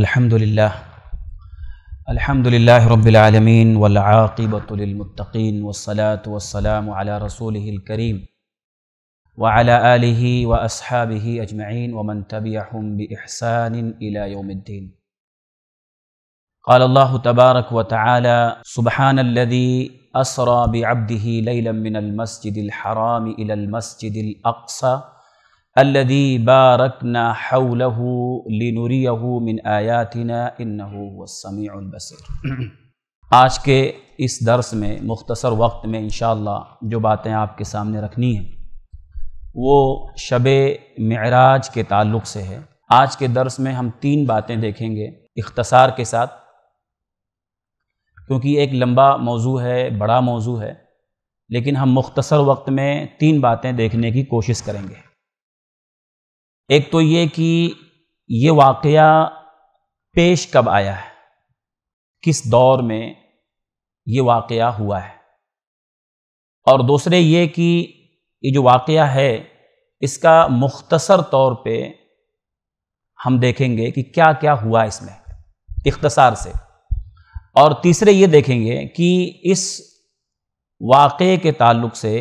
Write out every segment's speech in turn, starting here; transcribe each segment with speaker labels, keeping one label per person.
Speaker 1: الحمد لله الحمد لله رب العالمين والعاقبة للمتقين والصلاة والسلام على رسوله الكريم وعلى آله وأصحابه أجمعين ومن تبعهم بإحسان إلى يوم الدين قال الله تبارك وتعالى سبحان الذي أسرى بعبده ليلا من المسجد الحرام إلى المسجد الأقصى الذي باركنا حوله لنريه من آياتنا إنه هو السميع البصير आज के इस दर्स में मुख्तसर वक्त में इन जो बातें आपके सामने रखनी हैं वो शब मराज के ताल्लुक़ से है आज के दर्स में हम तीन बातें देखेंगे इख्तसार के साथ क्योंकि एक लंबा मौजू है बड़ा मौजू है लेकिन हम मुख्तसर वक्त में तीन बातें देखने की कोशिश करेंगे एक तो ये कि ये वाक़ पेश कब आया है किस दौर में ये वाक़ हुआ है और दूसरे ये कि ये जो वाक़ है इसका मुख्तसर तौर पे हम देखेंगे कि क्या क्या हुआ इसमें इख्तसार से और तीसरे ये देखेंगे कि इस वाक़े के ताल्लुक से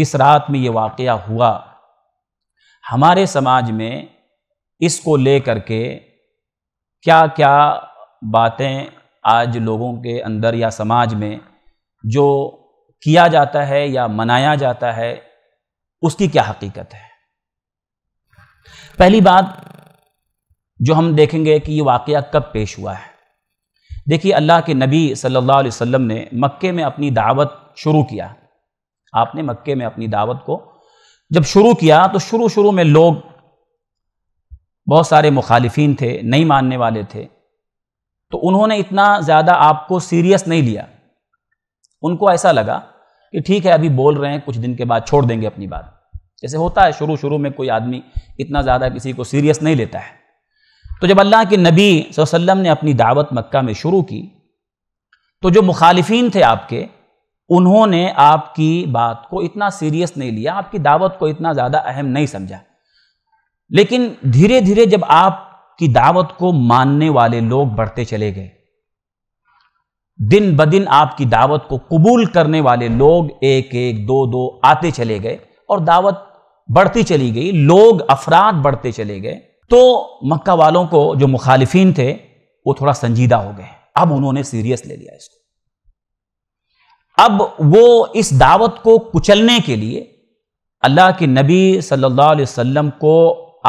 Speaker 1: जिस रात में ये वाक़ हुआ हमारे समाज में इसको ले के क्या क्या बातें आज लोगों के अंदर या समाज में जो किया जाता है या मनाया जाता है उसकी क्या हकीकत है पहली बात जो हम देखेंगे कि ये वाक़ कब पेश हुआ है देखिए अल्लाह के नबी सल्लल्लाहु अलैहि वसल्लम ने मक्के में अपनी दावत शुरू किया आपने मक्के में अपनी दावत को जब शुरू किया तो शुरू शुरू में लोग बहुत सारे मुखालिफिन थे नहीं मानने वाले थे तो उन्होंने इतना ज़्यादा आपको सीरियस नहीं लिया उनको ऐसा लगा कि ठीक है अभी बोल रहे हैं कुछ दिन के बाद छोड़ देंगे अपनी बात जैसे होता है शुरू शुरू में कोई आदमी इतना ज़्यादा किसी को सीरियस नहीं लेता है तो जब अल्लाह के नबी वसल्लम ने अपनी दावत मक्का में शुरू की तो जो मुखालिफिन थे आपके उन्होंने आपकी बात को इतना सीरियस नहीं लिया आपकी दावत को इतना ज़्यादा अहम नहीं समझा लेकिन धीरे धीरे जब आपकी दावत को मानने वाले लोग बढ़ते चले गए दिन ब दिन आपकी दावत को कबूल करने वाले लोग एक एक दो दो आते चले गए और दावत बढ़ती चली गई लोग अफराद बढ़ते चले गए तो मक्का वालों को जो मुखालिफिन थे वो थोड़ा संजीदा हो गए अब उन्होंने सीरियस ले लिया इसको अब वो इस दावत को कुचलने के लिए अल्लाह के नबी सल्लल्लाहु अलैहि वसल्लम को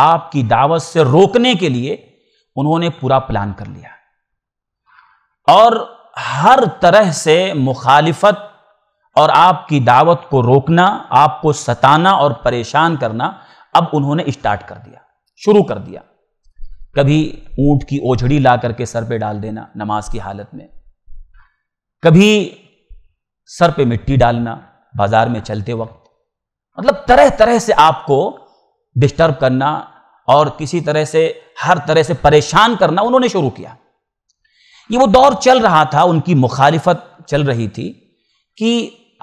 Speaker 1: आपकी दावत से रोकने के लिए उन्होंने पूरा प्लान कर लिया और हर तरह से मुखालिफत और आपकी दावत को रोकना आपको सताना और परेशान करना अब उन्होंने स्टार्ट कर दिया शुरू कर दिया कभी ऊंट की ओझड़ी ला करके सर पे डाल देना नमाज की हालत में कभी सर पे मिट्टी डालना बाजार में चलते वक्त मतलब तरह तरह से आपको डिस्टर्ब करना और किसी तरह से हर तरह से परेशान करना उन्होंने शुरू किया ये वो दौर चल रहा था उनकी मुखालिफत चल रही थी कि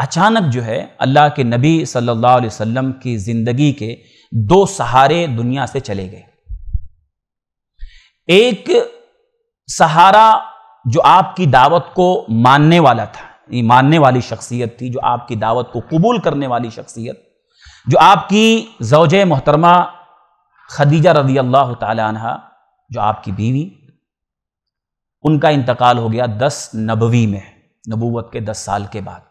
Speaker 1: अचानक जो है अल्लाह के नबी सल्लल्लाहु अलैहि वसल्लम की ज़िंदगी के दो सहारे दुनिया से चले गए एक सहारा जो आपकी दावत को मानने वाला था मानने वाली शख्सियत थी जो आपकी दावत को कबूल करने वाली शख्सियत जो आपकी जोज मोहतरमा खदीजा रजी अल्लाह तहा जो आपकी बीवी उनका इंतकाल हो गया दस नबवी में नबूवत के दस साल के बाद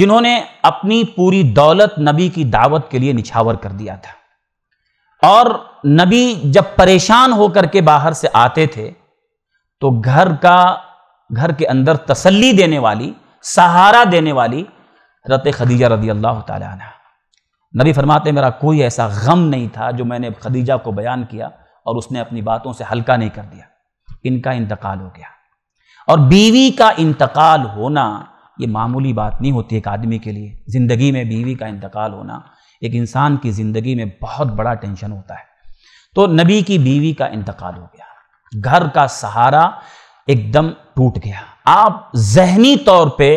Speaker 1: जिन्होंने अपनी पूरी दौलत नबी की दावत के लिए निछावर कर दिया था और नबी जब परेशान होकर के बाहर से आते थे तो घर का घर के अंदर तसल्ली देने वाली सहारा देने वाली रत खदीजा रदी अल्लाह तबी नबी फरमाते मेरा कोई ऐसा गम नहीं था जो मैंने खदीजा को बयान किया और उसने अपनी बातों से हल्का नहीं कर दिया इनका इंतकाल हो गया और बीवी का इंतकाल होना ये मामूली बात नहीं होती एक आदमी के लिए ज़िंदगी में बीवी का इंतकाल होना एक इंसान की ज़िंदगी में बहुत बड़ा टेंशन होता है तो नबी की बीवी का इंतकाल हो गया घर का सहारा एकदम टूट गया आप जहनी तौर पे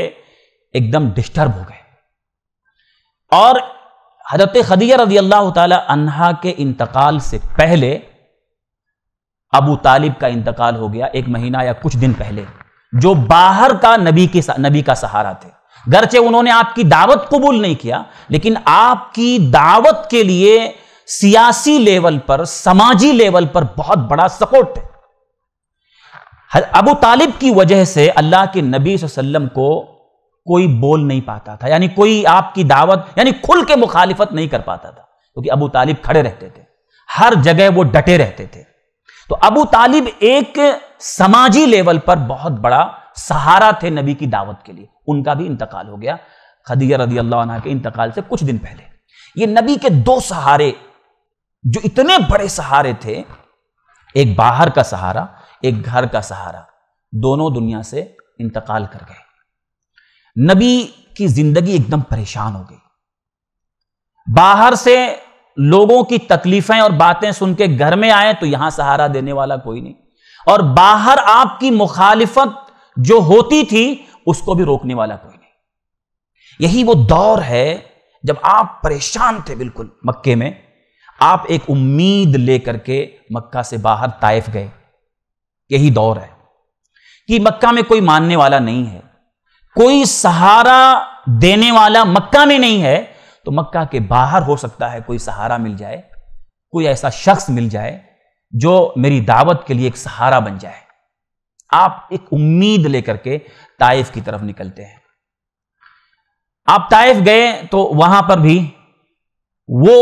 Speaker 1: एकदम डिस्टर्ब हो गए और हजरत खदीजा रजी अल्लाह तहा के इंतकाल से पहले अबू तालिब का इंतकाल हो गया एक महीना या कुछ दिन पहले जो बाहर का नबी के नबी का सहारा थे गरचे उन्होंने आपकी दावत कबूल नहीं किया लेकिन आपकी दावत के लिए सियासी लेवल पर समाजी लेवल पर बहुत बड़ा सपोर्ट है अबू तालिब की वजह से अल्लाह के नबी वसल्लम को कोई बोल नहीं पाता था यानी कोई आपकी दावत यानी खुल के मुखालिफत नहीं कर पाता था क्योंकि अबू तालिब खड़े रहते थे हर जगह वो डटे रहते थे तो अबू तालिब एक समाजी लेवल पर बहुत बड़ा सहारा थे नबी की दावत के लिए उनका भी इंतकाल हो गया खदीजा रदी अल्लाह के इंतकाल से कुछ दिन पहले ये नबी के दो सहारे जो इतने बड़े सहारे थे एक बाहर का सहारा एक घर का सहारा दोनों दुनिया से इंतकाल कर गए नबी की जिंदगी एकदम परेशान हो गई बाहर से लोगों की तकलीफें और बातें सुन के घर में आए तो यहां सहारा देने वाला कोई नहीं और बाहर आपकी मुखालिफत जो होती थी उसको भी रोकने वाला कोई नहीं यही वो दौर है जब आप परेशान थे बिल्कुल मक्के में आप एक उम्मीद लेकर के मक्का से बाहर ताइफ गए यही दौर है कि मक्का में कोई मानने वाला नहीं है कोई सहारा देने वाला मक्का में नहीं है तो मक्का के बाहर हो सकता है कोई सहारा मिल जाए कोई ऐसा शख्स मिल जाए जो मेरी दावत के लिए एक सहारा बन जाए आप एक उम्मीद लेकर के ताइफ की तरफ निकलते हैं आप ताइफ गए तो वहां पर भी वो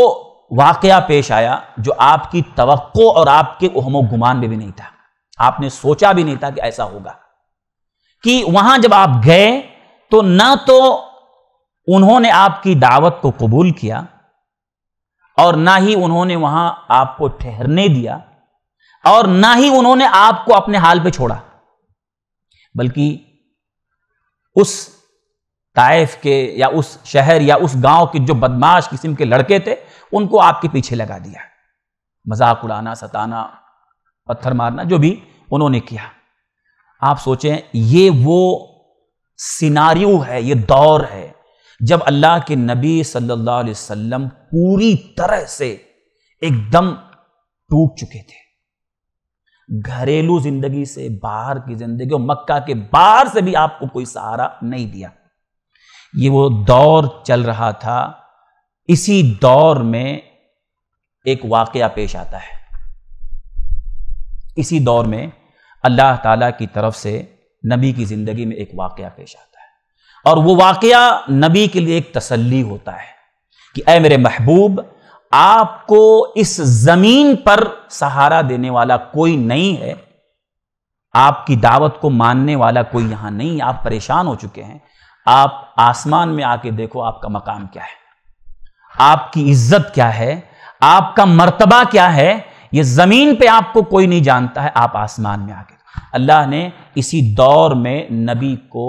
Speaker 1: वाकया पेश आया जो आपकी तवक्को और आपके उहमो गुमान में भी नहीं था आपने सोचा भी नहीं था कि ऐसा होगा कि वहां जब आप गए तो ना तो उन्होंने आपकी दावत को कबूल किया और ना ही उन्होंने वहां आपको ठहरने दिया और ना ही उन्होंने आपको अपने हाल पे छोड़ा बल्कि उस ताइफ के या उस शहर या उस गांव के जो बदमाश किस्म के लड़के थे उनको आपके पीछे लगा दिया मजाक उड़ाना सताना पत्थर मारना जो भी उन्होंने किया आप सोचें ये वो सिनारियो है ये दौर है जब अल्लाह के नबी सल्लल्लाहु अलैहि वसल्लम पूरी तरह से एकदम टूट चुके थे घरेलू जिंदगी से बाहर की जिंदगी और मक्का के बाहर से भी आपको कोई सहारा नहीं दिया ये वो दौर चल रहा था इसी दौर में एक वाकया पेश आता है इसी दौर में अल्लाह ताला की तरफ से नबी की ज़िंदगी में एक वाक़ पेश आता है और वो वाक़ नबी के लिए एक तसल्ली होता है कि अ मेरे महबूब आपको इस ज़मीन पर सहारा देने वाला कोई नहीं है आपकी दावत को मानने वाला कोई यहाँ नहीं आप परेशान हो चुके हैं आप आसमान में आके देखो आपका मकाम क्या है आपकी इज्जत क्या है आपका मर्तबा क्या है ये ज़मीन पे आपको कोई नहीं जानता है आप आसमान में आके अल्लाह ने इसी दौर में नबी को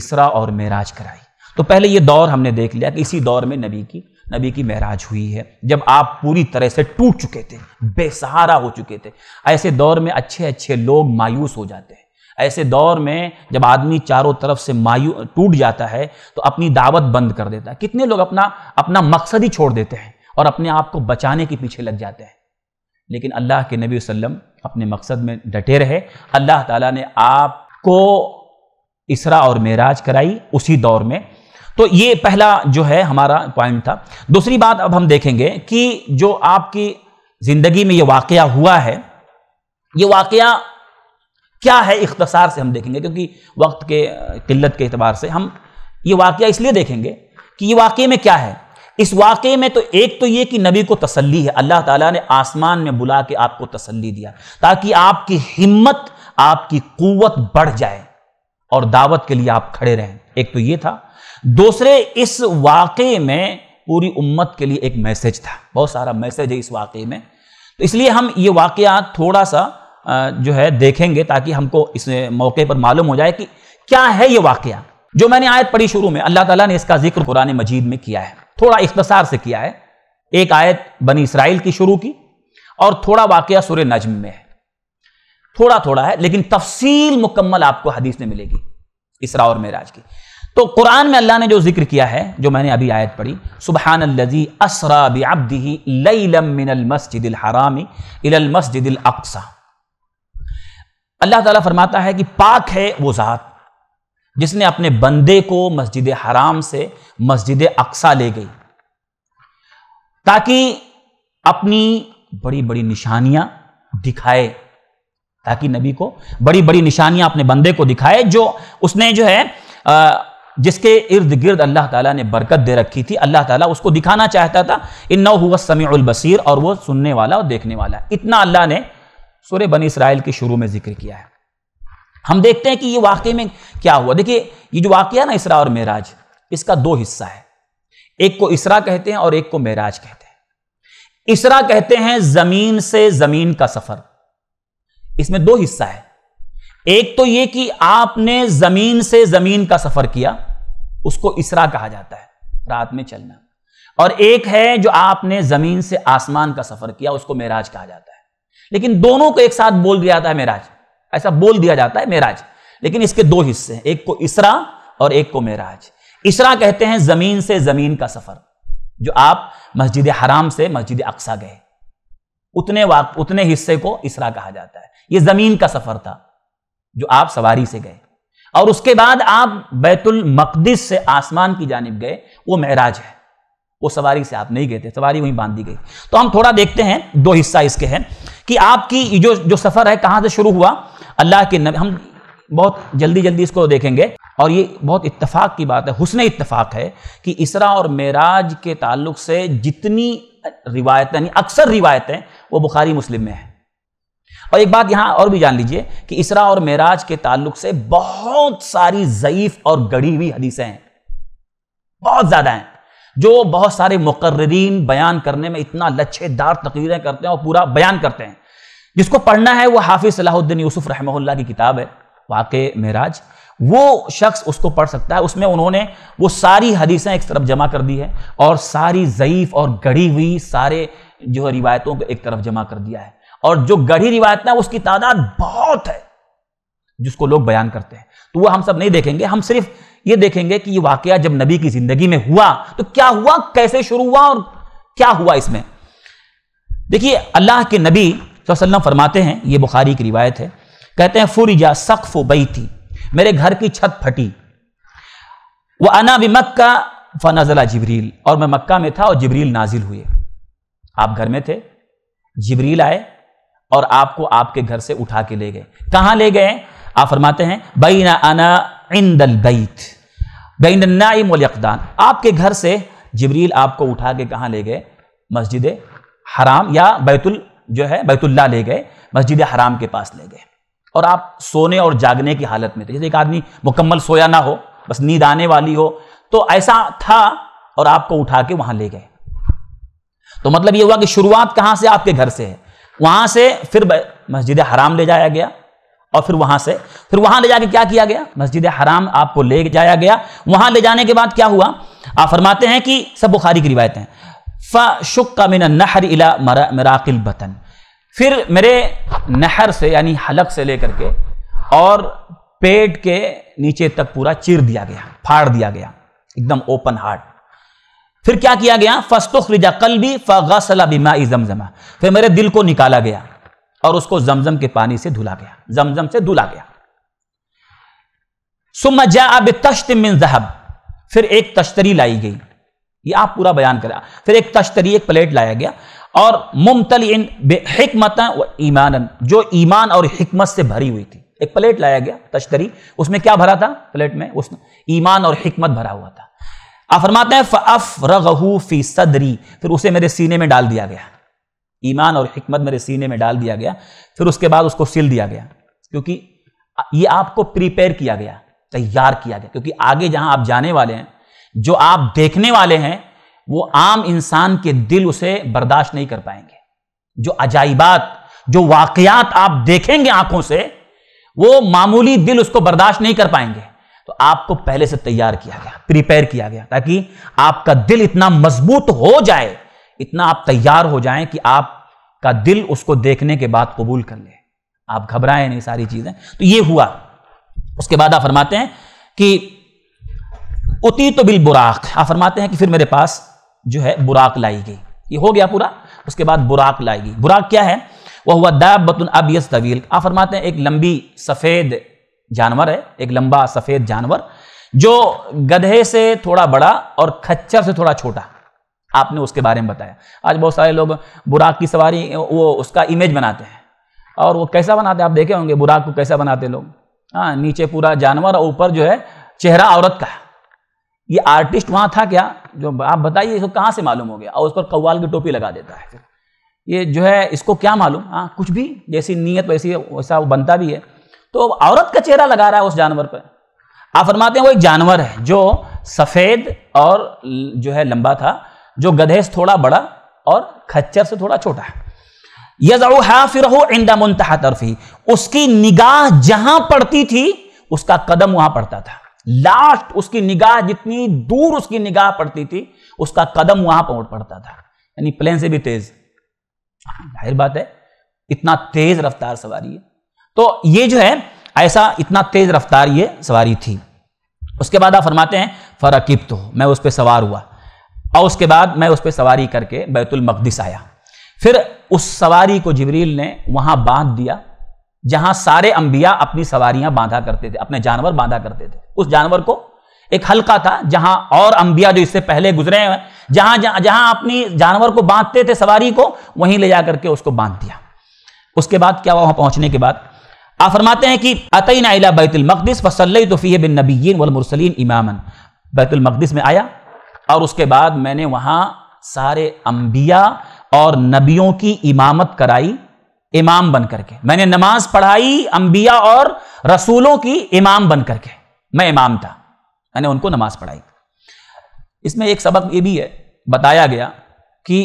Speaker 1: इसरा और महराज कराई तो पहले ये दौर हमने देख लिया कि इसी दौर में नबी की नबी की महराज हुई है जब आप पूरी तरह से टूट चुके थे बेसहारा हो चुके थे ऐसे दौर में अच्छे अच्छे लोग मायूस हो जाते हैं ऐसे दौर में जब आदमी चारों तरफ से मायू टूट जाता है तो अपनी दावत बंद कर देता है कितने लोग अपना अपना मकसद ही छोड़ देते हैं और अपने आप को बचाने के पीछे लग जाते हैं लेकिन अल्लाह के नबी वसल्लम अपने मकसद में डटे रहे अल्लाह ताला ने आपको इसरा और मेराज कराई उसी दौर में तो ये पहला जो है हमारा पॉइंट था दूसरी बात अब हम देखेंगे कि जो आपकी ज़िंदगी में ये वाक़ हुआ है ये वाक़ क्या है इख्तसार से हम देखेंगे क्योंकि वक्त के किल्लत के अतबार से हम ये वाक़ इसलिए देखेंगे कि ये वाक़े में क्या है इस वाक़े में तो एक तो ये कि नबी को तसल्ली है अल्लाह ताला ने आसमान में बुला के आपको तसल्ली दिया ताकि आपकी हिम्मत आपकी कुवत बढ़ जाए और दावत के लिए आप खड़े रहें एक तो ये था दूसरे इस वाक़े में पूरी उम्मत के लिए एक मैसेज था बहुत सारा मैसेज है इस वाक़े में तो इसलिए हम ये वाक़ थोड़ा सा जो है देखेंगे ताकि हमको इस मौके पर मालूम हो जाए कि क्या है ये वाक़ जो मैंने आयत पढ़ी शुरू में अल्लाह ताला ने इसका जिक्र कुरान मजीद में किया है थोड़ा इख्तसार से किया है एक आयत बनी इसराइल की शुरू की और थोड़ा वाक्य सुर नजम में है थोड़ा थोड़ा है लेकिन तफसील मुकम्मल आपको हदीस में मिलेगी इसरा और मेराज की तो कुरान में अल्लाह ने जो जिक्र किया है जो मैंने अभी आयत पढ़ी सुबहान लजी असरा मस्जिद इलल अक्सा अल्लाह ताला फरमाता है कि पाक है वो ज़ात जिसने अपने बंदे को मस्जिद हराम से मस्जिद अक्सा ले गई ताकि अपनी बड़ी बड़ी निशानियां दिखाए ताकि नबी को बड़ी बड़ी निशानियां अपने बंदे को दिखाए जो उसने जो है आ, जिसके इर्द गिर्द अल्लाह ताला ने बरकत दे रखी थी अल्लाह ताला उसको दिखाना चाहता था इन नमीउल बसीर और वो सुनने वाला और देखने वाला इतना अल्लाह ने सुर बन इसराइल के शुरू में जिक्र किया है हम देखते हैं कि ये वाक्य में क्या हुआ देखिए ये जो वाक्य है ना इसरा और मेराज इसका दो हिस्सा है एक को इसरा कहते हैं और एक को मेराज कहते हैं इसरा कहते हैं जमीन से जमीन का सफर इसमें दो हिस्सा है एक तो ये कि आपने जमीन से जमीन का सफर किया उसको इसरा कहा जाता है रात में चलना और एक है जो आपने जमीन से आसमान का सफर किया उसको मेराज कहा जाता है लेकिन दोनों को एक साथ बोल दिया जाता है मेराज ऐसा बोल दिया जाता है मेराज लेकिन इसके दो हिस्से हैं एक को इसरा और एक को मेराज इसरा कहते हैं जमीन से जमीन का सफर जो आप मस्जिद हराम से मस्जिद अक्सा गए उतने वक्त उतने हिस्से को इसरा कहा जाता है ये जमीन का सफर था जो आप सवारी से गए और उसके बाद आप बैतुल मकदिस से आसमान की जानब गए वो महराज है वो सवारी से आप नहीं गए थे सवारी वहीं बांध दी गई तो हम थोड़ा देखते हैं दो हिस्सा इसके हैं कि आपकी जो जो सफर है कहां से शुरू हुआ अल्लाह के नबी हम बहुत जल्दी जल्दी इसको देखेंगे और ये बहुत इतफाक की बात है हुसन इतफाक़ है कि इसरा और मेराज के ताल्लुक से जितनी रिवायतें अक्सर रिवायतें वो बुखारी मुस्लिम में है और एक बात यहां और भी जान लीजिए कि इसरा और मेराज के ताल्लुक से बहुत सारी ज़यीफ और गढ़ी हुई हदीसें हैं बहुत ज़्यादा हैं जो बहुत सारे मुकर्रीन बयान करने में इतना लच्छेदार तकरीरें करते हैं और पूरा बयान करते हैं जिसको पढ़ना है वो हाफिज सलाहुद्दीन यूसुफ रहमहुल्ला की किताब है वाक़ महराज वो शख्स उसको पढ़ सकता है उसमें उन्होंने वो सारी हदीसें एक तरफ जमा कर दी है और सारी ज़यीफ़ और गढ़ी हुई सारे जो है रिवायतों को एक तरफ जमा कर दिया है और जो गढ़ी रिवायत ना उसकी तादाद बहुत है जिसको लोग बयान करते हैं तो वह हम सब नहीं देखेंगे हम सिर्फ ये देखेंगे कि ये वाक़ जब नबी की ज़िंदगी में हुआ तो क्या हुआ कैसे शुरू हुआ और क्या हुआ इसमें देखिए अल्लाह के नबी वसल्लम फरमाते हैं ये बुखारी की रिवायत है कहते हैं फुरजा सख्फ बई थी मेरे घर की छत फटी वह अना भी मक्का फनाजला जबरील और मैं मक्का में था और जबरील नाजिल हुए आप घर में थे जबरील आए और आपको आपके घर से उठा के ले गए कहाँ ले गए आप फरमाते हैं ना अना इंदल बैत बैन नाइमदान आपके घर से जबरील आपको उठा के कहाँ ले गए मस्जिद हराम या बैतुल जो है बैतुल्ला ले गए मस्जिद हराम के पास ले गए और आप सोने और जागने की हालत में थे जैसे एक आदमी मुकम्मल सोया ना हो बस नींद आने वाली हो तो ऐसा था और आपको उठा के वहां ले गए तो मतलब ये हुआ कि शुरुआत कहां से आपके घर से है वहां से फिर मस्जिद हराम ले जाया गया और फिर वहां से फिर वहां ले जाके क्या किया गया मस्जिद हराम आपको ले जाया गया वहां ले जाने के बाद क्या हुआ आप फरमाते हैं कि सब बुखारी की रिवायतें शुक का मिन नहर इला मरा मराकिल बतन फिर मेरे नहर से यानी हलक से लेकर के और पेट के नीचे तक पूरा चीर दिया गया फाड़ दिया गया एकदम ओपन हार्ट फिर क्या किया गया फस्तुख रिजा कल भी फ़ासला बिमा जमजमा फिर मेरे दिल को निकाला गया और उसको जमजम के पानी से धुला गया जमजम से धुला गया सुम जा अब तश्त मिन जहब फिर एक तश्तरी लाई गई ये आप पूरा बयान करा फिर एक तश्तरी एक प्लेट लाया गया और मुमतल इन हमत ईमान जो ईमान और हमत से भरी हुई थी एक प्लेट लाया गया तश्तरी उसमें क्या भरा था प्लेट में उस ईमान और हमत भरा हुआ था आप फरमाते हैं फ़अफ़ रगहू फ़ी सदरी फिर उसे मेरे सीने में डाल दिया गया ईमान और हमत मेरे सीने में डाल दिया गया फिर उसके बाद उसको सिल दिया गया क्योंकि ये आपको प्रिपेयर किया गया तैयार किया गया क्योंकि आगे जहां आप जाने वाले हैं जो आप देखने वाले हैं वो आम इंसान के दिल उसे बर्दाश्त नहीं कर पाएंगे जो अजाइबात जो वाकयात आप देखेंगे आंखों से वो मामूली दिल उसको बर्दाश्त नहीं कर पाएंगे तो आपको पहले से तैयार किया गया प्रिपेयर किया गया ताकि आपका दिल इतना मजबूत हो जाए इतना आप तैयार हो जाए कि आपका दिल उसको देखने के बाद कबूल कर ले आप घबराए नहीं सारी चीजें तो ये हुआ उसके बाद आप फरमाते हैं कि उती तो बिल बुराक आप फरमाते हैं कि फिर मेरे पास जो है बुराक लाई गई ये हो गया पूरा उसके बाद बुराक लाई गई बुराक क्या है वह हुआ दाबतुल अबियस तवील आप फरमाते हैं एक लंबी सफ़ेद जानवर है एक लंबा सफ़ेद जानवर जो गधे से थोड़ा बड़ा और खच्चर से थोड़ा छोटा आपने उसके बारे में बताया आज बहुत सारे लोग बुराक की सवारी वो उसका इमेज बनाते हैं और वो कैसा बनाते हैं आप देखे होंगे बुराक को कैसा बनाते लोग हाँ नीचे पूरा जानवर और ऊपर जो है चेहरा औरत का है ये आर्टिस्ट वहां था क्या जो आप बताइए इसको कहाँ से मालूम हो गया और उस पर कव्वाल की टोपी लगा देता है ये जो है इसको क्या मालूम हाँ कुछ भी जैसी नीयत वैसी वैसा वो बनता भी है तो औरत का चेहरा लगा रहा है उस जानवर पर आप फरमाते हैं वो एक जानवर है जो सफ़ेद और जो है लंबा था जो गधे से थोड़ा बड़ा और खच्चर से थोड़ा छोटा है हाफिर इंदा मुंतहा तरफी उसकी निगाह जहां पड़ती थी उसका कदम वहां पड़ता था लास्ट उसकी निगाह जितनी दूर उसकी निगाह पड़ती थी उसका कदम वहां पहुंच पड़ता था यानी प्लेन से भी तेज जाहिर बात है इतना तेज रफ्तार सवारी है तो ये जो है ऐसा इतना तेज रफ्तार ये सवारी थी उसके बाद आप फरमाते हैं फरकिब तो मैं उस पर सवार हुआ और उसके बाद मैं उस पर सवारी करके बैतुल आया फिर उस सवारी को जबरील ने वहां बांध दिया जहां सारे अंबिया अपनी सवारियां बांधा करते थे अपने जानवर बांधा करते थे उस जानवर को एक हल्का था जहां और अंबिया जो इससे पहले गुजरे हैं जहां जहां जहां अपनी जानवर को बांधते थे सवारी को वहीं ले जा करके उसको बांध दिया उसके बाद क्या हुआ वहां पहुंचने के बाद आप फरमाते हैं कि अतई नाइला बैतुल मकदस तो तोफ़ी बिन नबीन वल इमामन बैतुल मकदस में आया और उसके बाद मैंने वहां सारे अंबिया और नबियों की इमामत कराई इमाम बन करके मैंने नमाज पढ़ाई अंबिया और रसूलों की इमाम बन करके मैं इमाम था मैंने उनको नमाज पढ़ाई इसमें एक सबक ये भी है बताया गया कि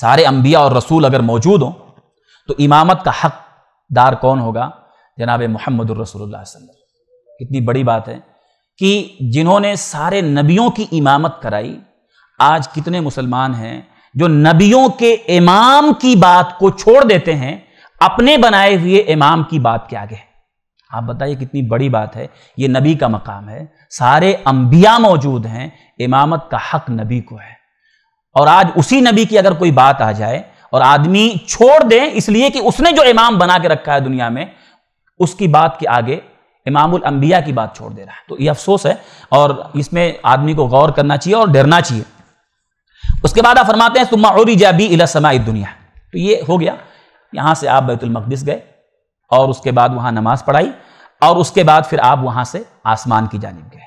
Speaker 1: सारे अंबिया और रसूल अगर मौजूद हों तो इमामत का हकदार कौन होगा जनाब मोहम्मद रसोल्ला कितनी बड़ी बात है कि जिन्होंने सारे नबियों की इमामत कराई आज कितने मुसलमान हैं जो नबियों के इमाम की बात को छोड़ देते हैं अपने बनाए हुए इमाम की बात के आगे आप बताइए कितनी बड़ी बात है ये नबी का मकाम है सारे अंबिया मौजूद हैं इमामत का हक नबी को है और आज उसी नबी की अगर कोई बात आ जाए और आदमी छोड़ दे इसलिए कि उसने जो इमाम बना के रखा है दुनिया में उसकी बात के आगे इमामुल अंबिया की बात छोड़ दे रहा है तो ये अफसोस है और इसमें आदमी को गौर करना चाहिए और डरना चाहिए उसके बाद आप फरमाते हैं तुम्मा और जाबी इला दुनिया तो ये हो गया यहाँ से आप बैतुलमकदस गए और उसके बाद वहाँ नमाज पढ़ाई और उसके बाद फिर आप वहाँ से आसमान की जानब गए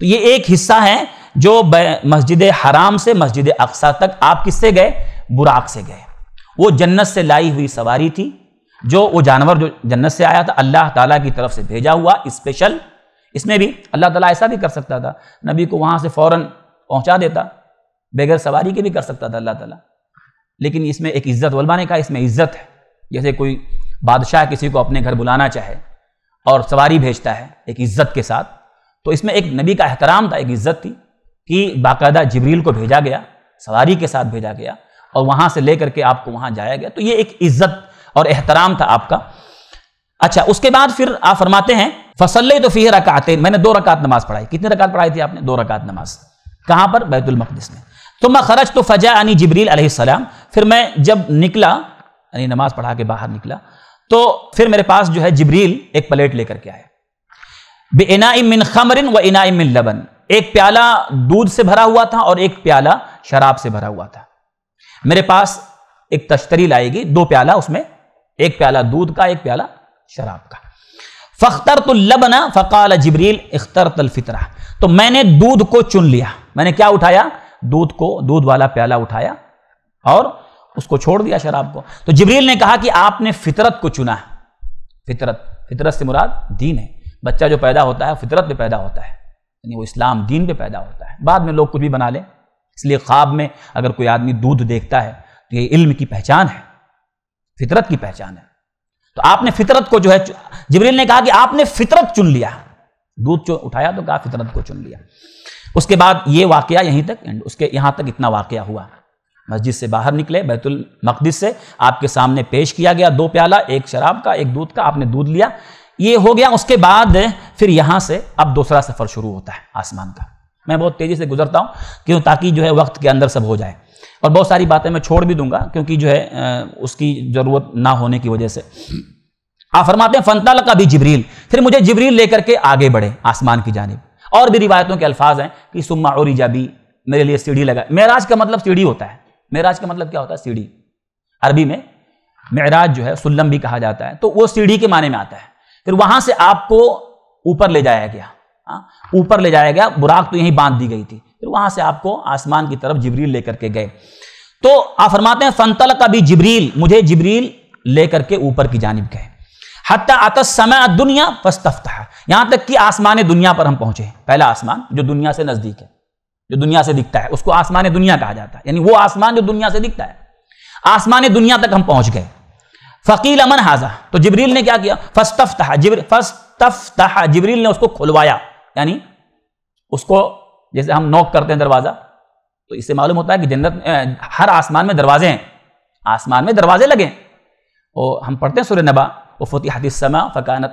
Speaker 1: तो ये एक हिस्सा है जो मस्जिद हराम से मस्जिद अक्सा तक आप किससे गए बुराक से गए वो जन्नत से लाई हुई सवारी थी जो वो जानवर जो जन्नत से आया था अल्लाह ताला की तरफ से भेजा हुआ स्पेशल इसमें भी अल्लाह ताला ऐसा भी कर सकता था नबी को वहाँ से फौरन पहुँचा देता बगैर सवारी के भी कर सकता था अल्लाह ताला लेकिन इसमें एक इज्जत वलवाने का इसमें इज्जत है जैसे कोई बादशाह किसी को अपने घर बुलाना चाहे और सवारी भेजता है एक इज्जत के साथ तो इसमें एक नबी का एहतराम था एक इज्जत थी कि बाकायदा जबरील को भेजा गया सवारी के साथ भेजा गया और वहाँ से ले करके आपको वहाँ जाया गया तो ये एक इज्जत और एहतराम था आपका अच्छा उसके बाद फिर आप फरमाते हैं फसल तो फ़ी रकाते मैंने दो रकात नमाज पढ़ाई कितनी रकात पढ़ाई थी आपने दो रकात नमाज कहाँ पर बैतुल मकदस में तो मैं खरज तो फ़जा अनी जबरील अलैहिस्सलाम फिर मैं जब निकला यानी नमाज़ पढ़ा के बाहर निकला तो फिर मेरे पास जो है जबरील एक प्लेट लेकर के आए इनाइम मिन खमरिन व इनाइम मिन लबन एक प्याला दूध से भरा हुआ था और एक प्याला शराब से भरा हुआ था मेरे पास एक तश्तरी लाएगी दो प्याला उसमें एक प्याला दूध का एक प्याला शराब का फ़ख्तर तो लबना फ़काल जबरील इख्तर तलफितरा तो मैंने दूध को चुन लिया मैंने क्या उठाया दूध को दूध वाला प्याला उठाया और उसको छोड़ दिया शराब को तो जबरील ने कहा कि आपने फितरत को चुना है फितरत फितरत से मुराद दीन है बच्चा जो पैदा होता है फितरत पे पैदा होता है यानी वो इस्लाम दीन पे पैदा होता है बाद में लोग कुछ भी बना लें इसलिए ख्वाब में अगर कोई आदमी दूध देखता है तो ये इल्म की पहचान है फितरत की पहचान है तो आपने फितरत को जो है जबरील ने कहा कि आपने फितरत चुन लिया दूध जो उठाया तो कहा फितरत को चुन लिया उसके बाद ये वाक़ यहीं तक एंड उसके यहाँ तक इतना वाक़ हुआ मस्जिद से बाहर निकले बैतुल मकदस से आपके सामने पेश किया गया दो प्याला एक शराब का एक दूध का आपने दूध लिया ये हो गया उसके बाद फिर यहाँ से अब दूसरा सफ़र शुरू होता है आसमान का मैं बहुत तेज़ी से गुजरता हूँ क्यों ताकि जो है वक्त के अंदर सब हो जाए और बहुत सारी बातें मैं छोड़ भी दूंगा क्योंकि जो है उसकी ज़रूरत ना होने की वजह से आप फरमाते हैं फंतल का भी जबरील फिर मुझे जबरील लेकर के आगे बढ़े आसमान की जानब और भी रिवायतों के अल्फाज हैं कि सुम्मा और इजाबी मेरे लिए सीढ़ी लगा महराज का मतलब सीढ़ी होता है महराज का मतलब क्या होता है सीढ़ी अरबी में मेराज जो है सुल्लम भी कहा जाता है तो वो सीढ़ी के माने में आता है फिर वहां से आपको ऊपर ले जाया गया हाँ, ऊपर ले जाया गया बुराक तो यहीं बांध दी गई थी फिर वहां से आपको आसमान की तरफ जिबरील लेकर के गए तो आप फरमाते हैं फंतल का भी जिबरील मुझे जिबरील लेकर के ऊपर की जानब गए हत्या आता समय दुनिया फस्तफ्ता यहां तक कि आसमान दुनिया पर हम पहुंचे पहला आसमान जो दुनिया से नज़दीक है जो दुनिया से दिखता है उसको आसमान दुनिया कहा जाता है यानी वो आसमान जो दुनिया से दिखता है आसमान दुनिया तक हम पहुंच गए फ़कील अमन हाजा तो जबरील ने क्या किया फस्तफ्त जिब्र फस्तफ्ता जबरील ने उसको खुलवाया यानी उसको जैसे हम नोक करते हैं दरवाज़ा तो इससे मालूम होता है कि जन्नत हर आसमान में दरवाजे हैं आसमान में दरवाजे लगे और हम पढ़ते हैं सूर्य नबा वफ़तिहत समा फ़कानत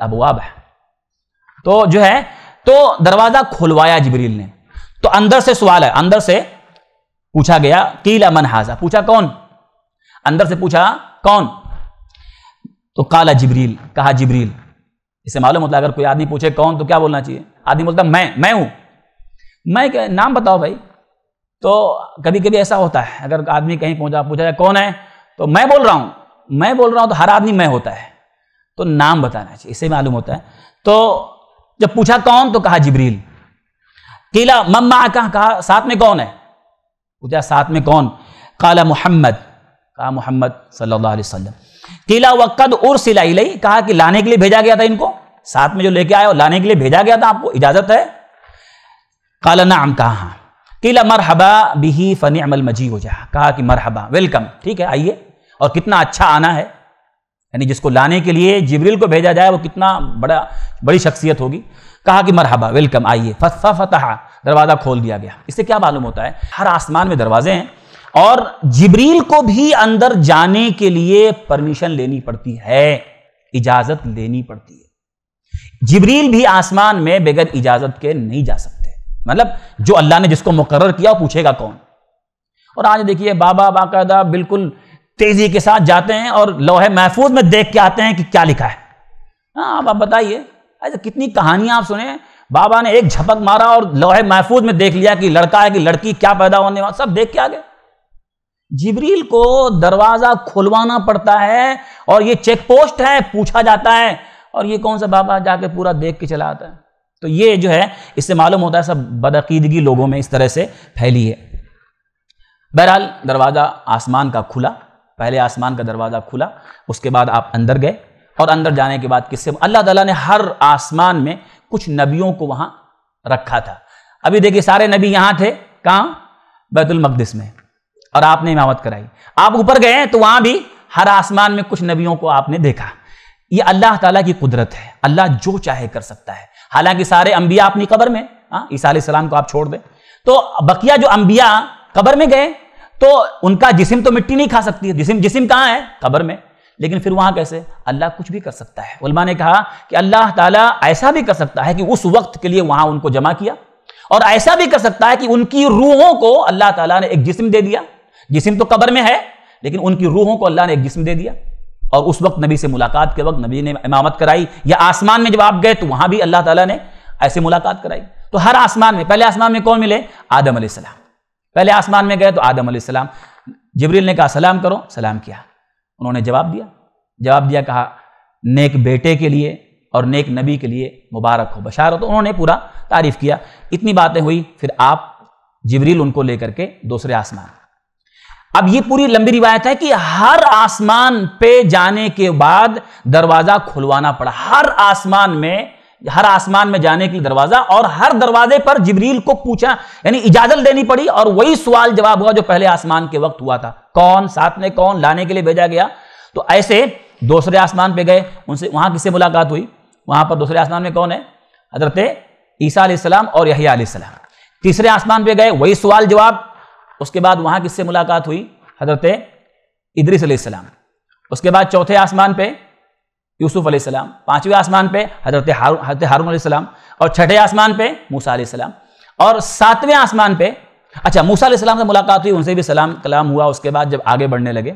Speaker 1: तो जो है तो दरवाज़ा खुलवाया जबरील ने तो अंदर से सवाल है अंदर से पूछा गया कीला मन हाजा पूछा कौन अंदर से पूछा कौन तो काला जबरील कहा जबरील इसे मालूम होता अगर कोई आदमी पूछे कौन तो क्या बोलना चाहिए आदमी बोलता मैं मैं हूं मैं क्या नाम बताओ भाई तो कभी कभी ऐसा होता है अगर आदमी कहीं पहुंचा पूछा जाए कौन है तो मैं बोल रहा हूं मैं बोल रहा हूं तो हर आदमी मैं होता है तो नाम बताना चाहिए इससे मालूम होता है तो जब पूछा कौन तो कहा जिब्रील किला मम्मा कहा कहा साथ में कौन है पूछा साथ में कौन काला मोहम्मद कहा मोहम्मद सल्लल्लाहु अलैहि वसल्लम किला वक़द उर सिलाई लई कहा कि लाने के लिए भेजा गया था इनको साथ में जो लेके आए और लाने के लिए भेजा गया था आपको इजाज़त है काला नाम कहा हाँ। किला मरहबा बिही फनी अमल मजी हो जा कहा कि मरहबा वेलकम ठीक है आइए और कितना अच्छा आना है यानी जिसको लाने के लिए जिब्रिल को भेजा जाए वो कितना बड़ा बड़ी शख्सियत होगी कहा कि मरहबा वेलकम आइए फसा फतहा दरवाज़ा खोल दिया गया इससे क्या मालूम होता है हर आसमान में दरवाजे हैं और जिब्रील को भी अंदर जाने के लिए परमिशन लेनी पड़ती है इजाज़त लेनी पड़ती है जिब्रील भी आसमान में बगैर इजाज़त के नहीं जा सकते मतलब जो अल्लाह ने जिसको मुकर किया पूछेगा कौन और आज देखिए बाबा बाकायदा बिल्कुल तेजी के साथ जाते हैं और लोहे महफूज में देख के आते हैं कि क्या लिखा है हाँ आप बताइए ऐसे कितनी कहानियां आप सुने बाबा ने एक झपक मारा और लोहे महफूज में देख लिया कि लड़का है कि लड़की क्या पैदा होने वाला सब देख के आ गए जिबरील को दरवाजा खुलवाना पड़ता है और ये चेक पोस्ट है पूछा जाता है और ये कौन सा बाबा जाके पूरा देख के चला आता है तो ये जो है इससे मालूम होता है सब बदअकीदगी लोगों में इस तरह से फैली है बहरहाल दरवाज़ा आसमान का खुला पहले आसमान का दरवाज़ा खुला उसके बाद आप अंदर गए और अंदर जाने के बाद किससे अल्लाह ताला ने हर आसमान में कुछ नबियों को वहाँ रखा था अभी देखिए सारे नबी यहाँ थे कहाँ बैतुलमकदस में और आपने इमामत कराई आप ऊपर गए तो वहाँ भी हर आसमान में कुछ नबियों को आपने देखा ये अल्लाह ताला की कुदरत है अल्लाह जो चाहे कर सकता है हालांकि सारे अंबिया अपनी कबर में हाँ ईसा सलाम को आप छोड़ दें तो बकिया जो अंबिया कबर में गए तो उनका जिसम तो मिट्टी नहीं खा सकती है जिसम जिसम कहाँ है कब्र में लेकिन फिर वहां कैसे अल्लाह कुछ भी कर सकता है उलमा ने कहा कि अल्लाह ताला ऐसा भी कर सकता है कि उस वक्त के लिए वहां उनको जमा किया और ऐसा भी कर सकता है कि उनकी रूहों को अल्लाह ताला ने एक जिस्म दे दिया जिस्म तो कब्र में है लेकिन उनकी रूहों को अल्लाह ने एक जिस्म दे दिया और उस वक्त नबी से मुलाकात के वक्त नबी ने इमामत कराई या आसमान में जब आप गए तो वहां भी अल्लाह ताला ने ऐसे मुलाकात कराई तो हर आसमान में पहले आसमान में कौन मिले आदम सलाम पहले आसमान में गए तो आदम सलाम जबरील ने कहा सलाम करो सलाम किया उन्होंने जवाब दिया जवाब दिया कहा नेक बेटे के लिए और नेक नबी के लिए मुबारक हो बशार हो तो उन्होंने पूरा तारीफ किया इतनी बातें हुई फिर आप जबरील उनको लेकर के दूसरे आसमान अब ये पूरी लंबी रिवायत है कि हर आसमान पे जाने के बाद दरवाजा खुलवाना पड़ा हर आसमान में हर आसमान में जाने के लिए दरवाजा और हर दरवाजे पर जिब्रील को पूछा यानी इजाजत देनी पड़ी और वही सवाल जवाब हुआ जो पहले आसमान के वक्त हुआ था कौन साथ में कौन लाने के लिए भेजा गया तो ऐसे दूसरे आसमान पे गए उनसे वहां किससे मुलाकात हुई वहां पर दूसरे आसमान में कौन है हजरत ईसा सलाम और यहिया तीसरे आसमान पे गए वही सवाल जवाब उसके बाद वहां किससे मुलाकात हुई हजरत इदरीस उसके बाद चौथे आसमान पे यूसुफ अलैहिस्सलाम पांचवें आसमान पे हजरत हारून हजरत हारून अलैहिस्सलाम और छठे आसमान पे मूसा अलैहिस्सलाम और सातवें आसमान पे अच्छा मूसा अलैहिस्सलाम से मुलाकात हुई उनसे भी सलाम कलाम हुआ उसके बाद जब आगे बढ़ने लगे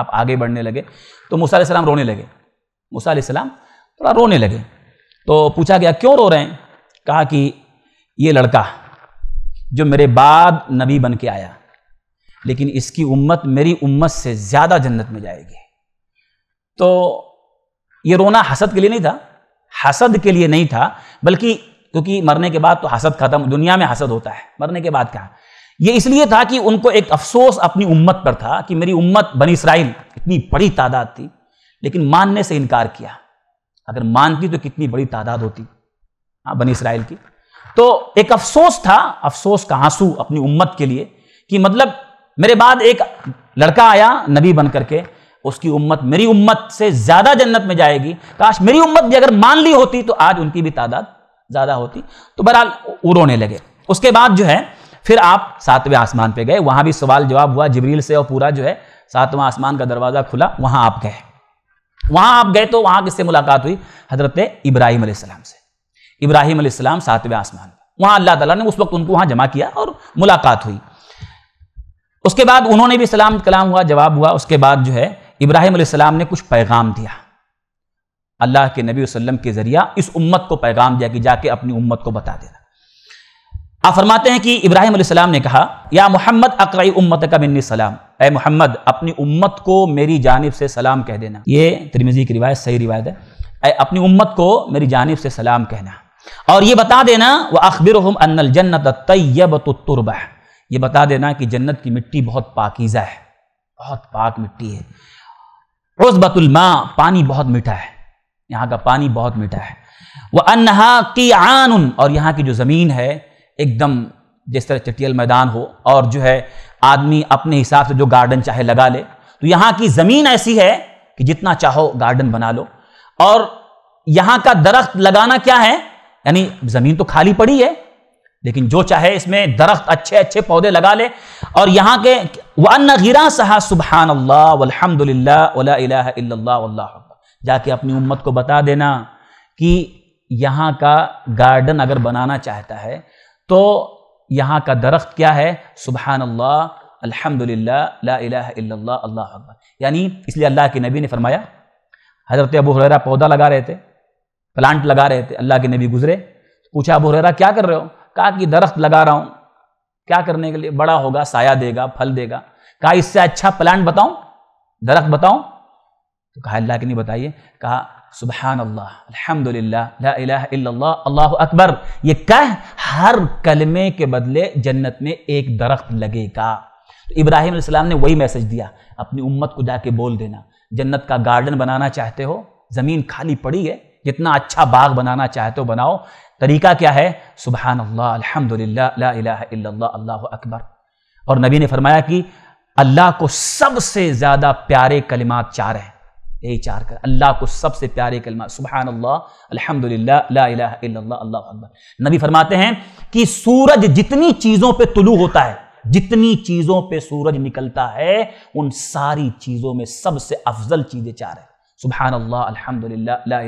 Speaker 1: आप आगे बढ़ने लगे तो मूसा अलैहिस्सलाम रोने लगे मूसा अलैहिस्सलाम थोड़ा रोने लगे तो पूछा गया क्यों रो रहे हैं कहा कि ये लड़का जो मेरे बाद नबी बन के आया लेकिन इसकी उम्मत मेरी उम्मत से ज़्यादा जन्नत में जाएगी तो ये रोना हसद के लिए नहीं था हसद के लिए नहीं था बल्कि क्योंकि मरने के बाद तो हसद खत्म दुनिया में हसद होता है मरने के बाद क्या ये इसलिए था कि उनको एक अफसोस अपनी उम्मत पर था कि मेरी उम्मत बनी इसराइल इतनी बड़ी तादाद थी लेकिन मानने से इनकार किया अगर मानती तो कितनी बड़ी तादाद होती हाँ बनी इसराइल की तो एक अफसोस था अफसोस का आंसू अपनी उम्मत के लिए कि मतलब मेरे बाद एक लड़का आया नबी बन करके उसकी उम्मत मेरी उम्मत से ज़्यादा जन्नत में जाएगी काश मेरी उम्मत भी अगर मान ली होती तो आज उनकी भी तादाद ज़्यादा होती तो बहरहाल उड़ोने रोने लगे उसके बाद जो है फिर आप सातवें आसमान पे गए वहां भी सवाल जवाब हुआ जबरील से और पूरा जो है सातवां आसमान का दरवाज़ा खुला वहां आप गए वहां आप गए तो वहां किससे मुलाकात हुई हज़रत इब्राहिम अलैहिस्सलाम से इब्राहिम अलैहिस्सलाम सातवें आसमान वहां अल्लाह ताला ने उस वक्त उनको वहां जमा किया और मुलाकात हुई उसके बाद उन्होंने भी सलाम कलाम हुआ जवाब हुआ उसके बाद जो है इब्राहिम अलैहिस्सलाम ने कुछ पैगाम दिया अल्लाह के नबी वसल्लम के ज़रिया इस उम्मत को पैगाम दिया कि जाके अपनी उम्मत को बता देना आप फरमाते हैं कि इब्राहिम अलैहिस्सलाम ने कहा या मोहम्मद अकई उम्मत का मिन्नी सलाम ए मोहम्मद अपनी उम्मत को मेरी जानब से सलाम कह देना ये त्रिमिजी की रिवायत सही रिवायत है ए अपनी उम्मत को मेरी जानब से सलाम कहना और ये बता देना वह अखबिर जन्नत तैयब तुरबा ये बता देना कि जन्नत की मिट्टी बहुत पाकिज़ा है बहुत पाक मिट्टी है उजबतुल माँ पानी बहुत मीठा है यहाँ का पानी बहुत मीठा है वह अनहा की आन और यहाँ की जो ज़मीन है एकदम जिस तरह चटियल मैदान हो और जो है आदमी अपने हिसाब से जो गार्डन चाहे लगा ले तो यहाँ की ज़मीन ऐसी है कि जितना चाहो गार्डन बना लो और यहाँ का दरख्त लगाना क्या है यानी ज़मीन तो खाली पड़ी है लेकिन जो चाहे इसमें दरख्त अच्छे अच्छे पौधे लगा ले और यहाँ के वन गिरा सहा सुबहान अल्लाह जाके अपनी उम्मत को बता देना कि यहाँ का गार्डन अगर बनाना चाहता है तो यहाँ का दरख्त क्या है सुबहान अल्लाह अल्हम्दुलिल्लाह अल्लाह अकबर यानी इसलिए अल्लाह के नबी ने फरमाया हज़रत अबू हुररा पौधा लगा रहे थे प्लांट लगा रहे थे अल्लाह के नबी गुजरे तो पूछा अबू हुररा क्या कर रहे हो कहा कि दरख्त लगा रहा हूं क्या करने के लिए बड़ा होगा साया देगा फल देगा कहा इससे अच्छा प्लान बताऊं दरख्त बताऊं तो कहा अल्लाह के नहीं बताइए कहा सुबहान अल्लाह अल्हम्दुलिल्लाह अल्लाह अकबर ये कह हर कलमे के बदले जन्नत में एक दरख्त लगेगा तो इब्राहिम इस्लाम ने वही मैसेज दिया अपनी उम्मत को जाके बोल देना जन्नत का गार्डन बनाना चाहते हो ज़मीन खाली पड़ी है जितना अच्छा बाग बनाना चाहते हो बनाओ तरीका क्या है सुबह अल्लाह अकबर और नबी ने फरमाया कि अल्लाह को सबसे ज़्यादा प्यारे कलिमात चार हैं यही चार कर अल्लाह को सबसे प्यारे कलमा सुबह अल्लाह अल्हम्दुलिल्लाह अकबर नबी फरमाते हैं कि सूरज जितनी चीज़ों पे तुलू होता है जितनी चीज़ों पे सूरज निकलता है उन सारी चीज़ों में सबसे अफजल चीज़ें चार है सुबह अल्लाह अल्हम्दुलिल्लाह ला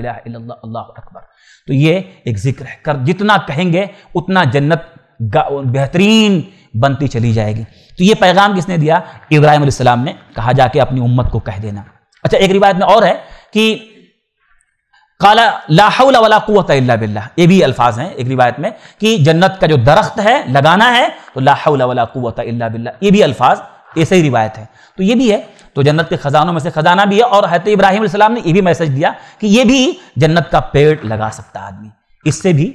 Speaker 1: अकबर तो ये एक जिक्र है कर जितना कहेंगे उतना जन्नत बेहतरीन बनती चली जाएगी तो ये पैगाम किसने दिया इब्राहिम सलाम ने कहा जाके अपनी उम्मत को कह देना अच्छा एक रिवायत में और है कि काला लाहौला वाला कुत बिल्ला ये भी अल्फाज हैं एक रिवायत में कि जन्नत का जो दरख्त है लगाना है तो लाहौल कुत बिल्ला ये भी अल्फाज ऐसे ही रिवायत है तो ये भी है तो जन्नत के खजानों में से खजाना भी है और हैत इब्राहिम सलाम ने यह भी मैसेज दिया कि यह भी जन्नत का पेड़ लगा सकता है आदमी इससे भी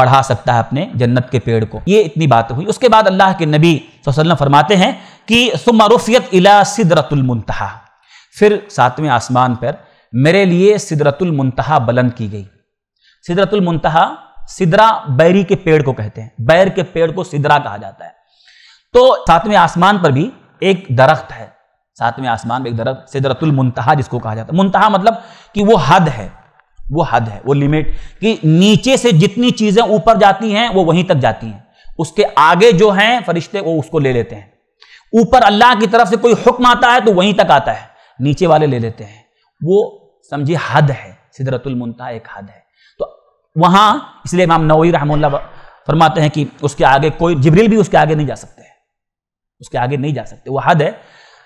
Speaker 1: बढ़ा सकता है अपने जन्नत के पेड़ को ये इतनी बात हुई उसके बाद अल्लाह के नबी वसल्लम फरमाते हैं कि सुमरुफियत इला मुंतहा फिर सातवें आसमान पर मेरे लिए सिदरतुलमतहा बुलंद की गई मुंतहा सिदरा बैरी के पेड़ को कहते हैं बैर के पेड़ को सिदरा कहा जाता है तो सातवें आसमान पर भी एक दरख्त है साथ में आसमान में एक दरअ सिदरतुल मुंतहा जिसको कहा जाता है मुंतहा मतलब कि वो हद है वो हद है वो लिमिट कि नीचे से जितनी चीज़ें ऊपर जाती हैं वो वहीं तक जाती हैं उसके आगे जो हैं फरिश्ते वो उसको ले लेते हैं ऊपर अल्लाह की तरफ से कोई हुक्म आता है तो वहीं तक आता है नीचे वाले ले लेते हैं वो समझिए हद है सिदरतुल मुंतहा एक हद है तो वहां इसलिए इमाम नवी रहमुल्ला फरमाते हैं कि उसके आगे कोई जिब्रिल भी उसके आगे नहीं जा सकते उसके आगे नहीं जा सकते वो हद है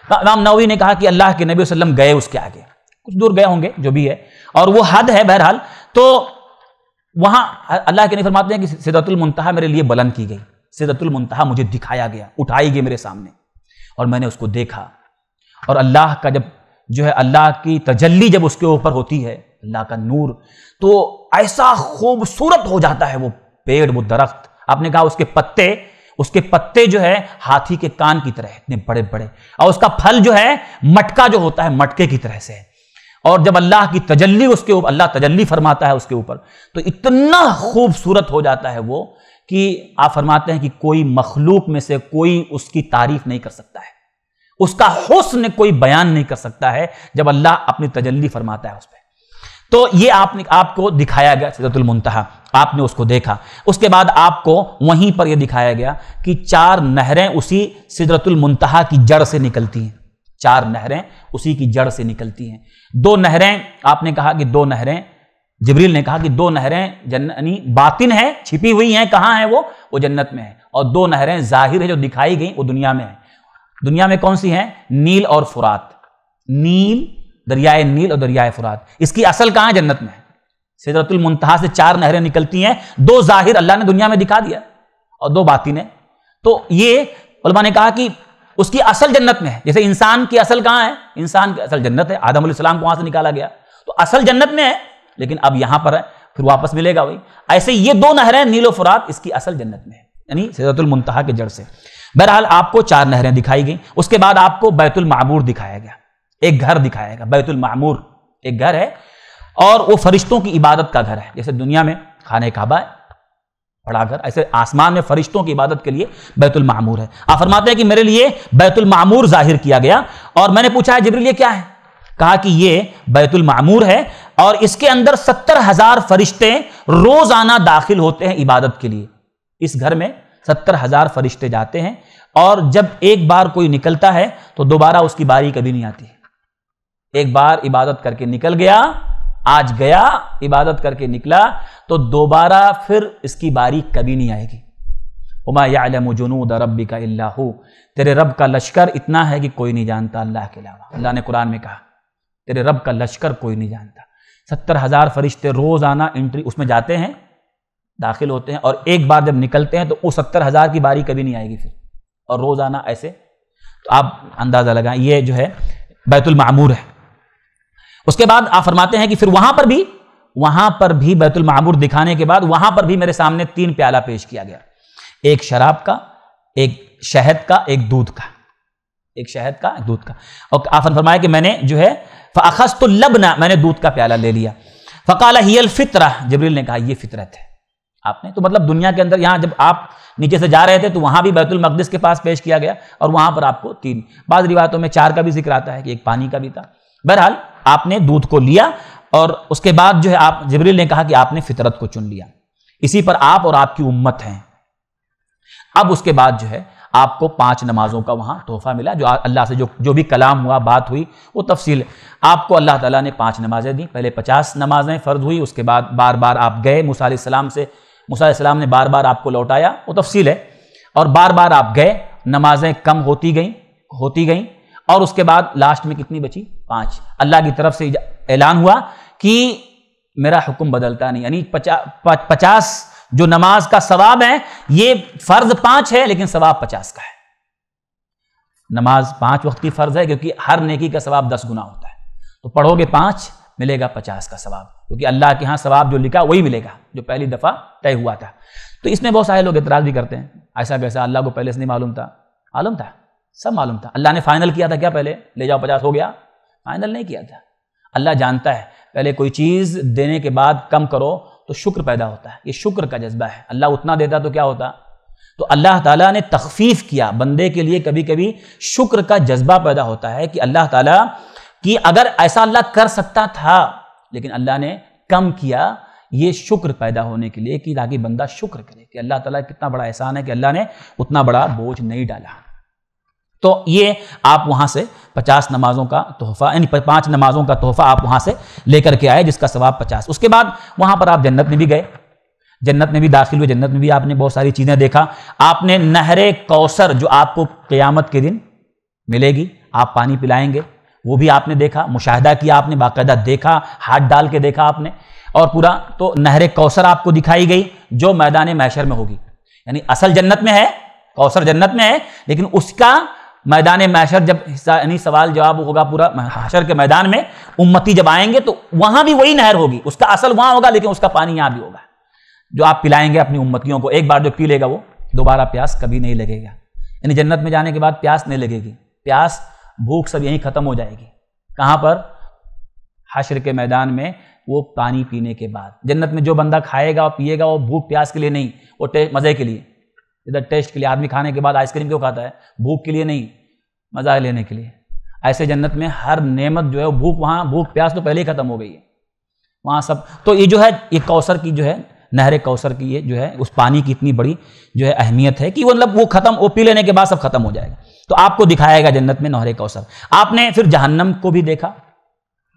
Speaker 1: हाँ, इमाम नवी ने कहा कि अल्लाह के नबी वसल्लम गए उसके आगे कुछ दूर गए होंगे जो भी है और वो हद है बहरहाल तो वहां अल्लाह के नबी फरमाते हैं कि सिदतुल मुंतहा मेरे लिए बुलंद की गई सिदतुल मुंतहा मुझे दिखाया गया उठाई गई मेरे सामने और मैंने उसको देखा और अल्लाह का जब जो है अल्लाह की तजल्ली जब उसके ऊपर होती है अल्लाह का नूर तो ऐसा खूबसूरत हो जाता है वो पेड़ वो दरख्त आपने कहा उसके पत्ते उसके पत्ते जो है हाथी के कान की तरह इतने बड़े बड़े और उसका फल जो है मटका जो होता है मटके की तरह से और जब अल्लाह की तजल्ली उसके ऊपर अल्लाह तजल्ली फरमाता है उसके ऊपर तो इतना खूबसूरत हो जाता है वो कि आप फरमाते हैं कि कोई मखलूक में से कोई उसकी तारीफ नहीं कर सकता है उसका हुस्न कोई बयान नहीं कर सकता है जब अल्लाह अपनी तजल्ली फरमाता है उस पर तो ये आपने आपको दिखाया गया सिदतुल मुंतहा आपने उसको देखा उसके बाद आपको वहीं पर यह दिखाया गया कि चार नहरें उसी सिदरतुल मुंतहा की जड़ से निकलती हैं चार नहरें उसी की जड़ से निकलती हैं दो नहरें आपने कहा कि दो नहरें जबरील ने कहा कि दो नहरें जन्नी बातिन है छिपी हुई हैं कहाँ हैं वो वो जन्नत में है और दो नहरें जाहिर है जो दिखाई गई वो दुनिया में है दुनिया में कौन सी हैं नील और फुरात नील दरियाए नील और दरियाए फुरात इसकी असल कहाँ है जन्नत में सिदरतुल मुंतहा से चार नहरें निकलती हैं दो जाहिर अल्लाह ने दुनिया में दिखा दिया और दो बातिनें तो ये उलमा ने कहा कि उसकी असल जन्नत में है जैसे इंसान की असल कहाँ है इंसान की असल जन्नत है आदम सलाम को वहां से निकाला गया तो असल जन्नत में है लेकिन अब यहां पर है फिर वापस मिलेगा वही ऐसे ये दो नहरें नीलो फुरात इसकी असल जन्नत में है यानी सिदरतुल मुंतहा के जड़ से बहरहाल आपको चार नहरें दिखाई गई उसके बाद आपको बैतुल माबूर दिखाया गया एक घर दिखाएगा बैतुल मामूर एक घर है और वो फरिश्तों की इबादत का घर है जैसे दुनिया में खाने काबा है बड़ा घर ऐसे आसमान में फरिश्तों की इबादत के लिए बैतुल मामूर है आप फरमाते हैं कि मेरे लिए बैतुल मामूर जाहिर किया गया और मैंने पूछा है जिब्रिल ये क्या है कहा कि ये बैतुल मामूर है और इसके अंदर सत्तर हजार फरिश्ते रोजाना दाखिल होते हैं इबादत के लिए इस घर में सत्तर हजार फरिश्ते जाते हैं और जब एक बार कोई निकलता है तो दोबारा उसकी बारी कभी नहीं आती है एक बार इबादत करके निकल गया आज गया इबादत करके निकला तो दोबारा फिर इसकी बारी कभी नहीं आएगी उमा यालम जुनूद रबी का अल्लाह तेरे रब का लश्कर इतना है कि कोई नहीं जानता अल्लाह के अलावा अल्लाह ने कुरान में कहा तेरे रब का लश्कर कोई नहीं जानता सत्तर हज़ार फरिश्ते रोज़ाना एंट्री उसमें जाते हैं दाखिल होते हैं और एक बार जब निकलते हैं तो वो सत्तर हज़ार की बारी कभी नहीं आएगी फिर और रोज़ाना ऐसे तो आप अंदाज़ा लगाएं ये जो है मामूर है उसके बाद आप फरमाते हैं कि फिर वहां पर भी वहां पर भी बैतुल महाबूर दिखाने के बाद वहां पर भी मेरे सामने तीन प्याला पेश किया गया एक शराब का एक शहद का एक दूध का एक शहद का एक दूध का और आफन फरमाया कि मैंने जो है फखस तो लबना मैंने दूध का प्याला ले लिया फ़काल हियल फितर जबरील ने कहा ये फितरत है आपने तो मतलब दुनिया के अंदर यहाँ जब आप नीचे से जा रहे थे तो वहां भी बैतुल मकदस के पास पेश किया गया और वहां पर आपको तीन बाद रिवायतों में चार का भी जिक्र आता है कि एक पानी का भी था बहरहाल आपने दूध को लिया और उसके बाद जो है आप जबरील ने कहा कि आपने फितरत को चुन लिया इसी पर आप और आपकी उम्मत हैं अब उसके बाद जो है आपको पांच नमाजों का वहां तोहफा मिला जो अल्लाह से जो जो भी कलाम हुआ बात हुई वो तफसील आपको अल्लाह ताला ने पांच नमाज़ें दी पहले पचास नमाजें फ़र्ज हुई उसके बाद बार बार आप गए मूसा से मूसा ने बार बार आपको लौटाया वो तफसील है और बार बार आप गए नमाजें कम होती गई होती गई और उसके बाद लास्ट में कितनी बची पांच अल्लाह की तरफ से ऐलान हुआ कि मेरा हुक्म बदलता नहीं यानी पचा, प, पचास जो नमाज का सवाब है ये फर्ज पांच है लेकिन सवाब पचास का है नमाज पांच वक्त की फर्ज है क्योंकि हर नेकी का सवाब दस गुना होता है तो पढ़ोगे पांच मिलेगा पचास का सवाब क्योंकि अल्लाह के यहां सवाब जो लिखा वही मिलेगा जो पहली दफ़ा तय हुआ था तो इसमें बहुत सारे लोग इतराज भी करते हैं ऐसा कैसा अल्लाह को पहले से नहीं मालूम था मालूम था सब मालूम था अल्लाह ने फाइनल किया था क्या पहले ले जाओ पचास हो गया फाइनल नहीं किया था अल्लाह जानता है पहले कोई चीज़ देने के बाद कम करो तो शुक्र पैदा होता है ये शुक्र का जज्बा है अल्लाह उतना देता तो क्या होता तो अल्लाह ताला ने तखफीफ किया बंदे के लिए कभी कभी शुक्र का जज्बा पैदा होता है कि अल्लाह ताला कि अगर ऐसा अल्लाह कर सकता था लेकिन अल्लाह ने कम किया ये शुक्र पैदा होने के लिए कि ताकि बंदा शुक्र करे कि अल्लाह ताला कितना बड़ा एहसान है कि अल्लाह ने उतना बड़ा बोझ नहीं डाला तो ये आप वहाँ से पचास नमाजों का तोहफा यानी पांच नमाजों का तोहफा आप वहाँ से लेकर के आए जिसका सवाब पचास उसके बाद वहाँ पर आप जन्नत में भी गए जन्नत में भी दाखिल हुए जन्नत में भी आपने बहुत सारी चीज़ें देखा आपने नहर कौसर जो आपको क़यामत के दिन मिलेगी आप पानी पिलाएंगे वो भी आपने देखा मुशाहिदा किया आपने बाकायदा देखा हाथ डाल के देखा आपने और पूरा तो नहर कौसर आपको दिखाई गई जो मैदान मैशर में होगी यानी असल जन्नत में है कौसर जन्नत में है लेकिन उसका मैदान मैशर जब यानी सवाल जवाब होगा पूरा हशर के मैदान में उम्मती जब आएंगे तो वहां भी वही नहर होगी उसका असल वहां होगा लेकिन उसका पानी यहां भी होगा जो आप पिलाएंगे अपनी उम्मतियों को एक बार जो पी लेगा वो दोबारा प्यास कभी नहीं लगेगा यानी जन्नत में जाने के बाद प्यास नहीं लगेगी प्यास भूख सब यहीं खत्म हो जाएगी कहाँ पर हशर के मैदान में वो पानी पीने के बाद जन्नत में जो बंदा खाएगा और पिएगा वो भूख प्यास के लिए नहीं वो मज़े के लिए इधर टेस्ट के लिए आदमी खाने के बाद आइसक्रीम क्यों खाता है भूख के लिए नहीं मज़ा लेने के लिए ऐसे जन्नत में हर नेमत जो है वो भूख वहाँ भूख प्यास तो पहले ही खत्म हो गई है वहाँ सब तो ये जो है ये कौसर की जो है नहर कौसर की ये जो है उस पानी की इतनी बड़ी जो है अहमियत है कि वो मतलब वो खत्म वो पी लेने के बाद सब खत्म हो जाएगा तो आपको दिखाएगा जन्नत में नहर कौसर आपने फिर जहन्नम को भी देखा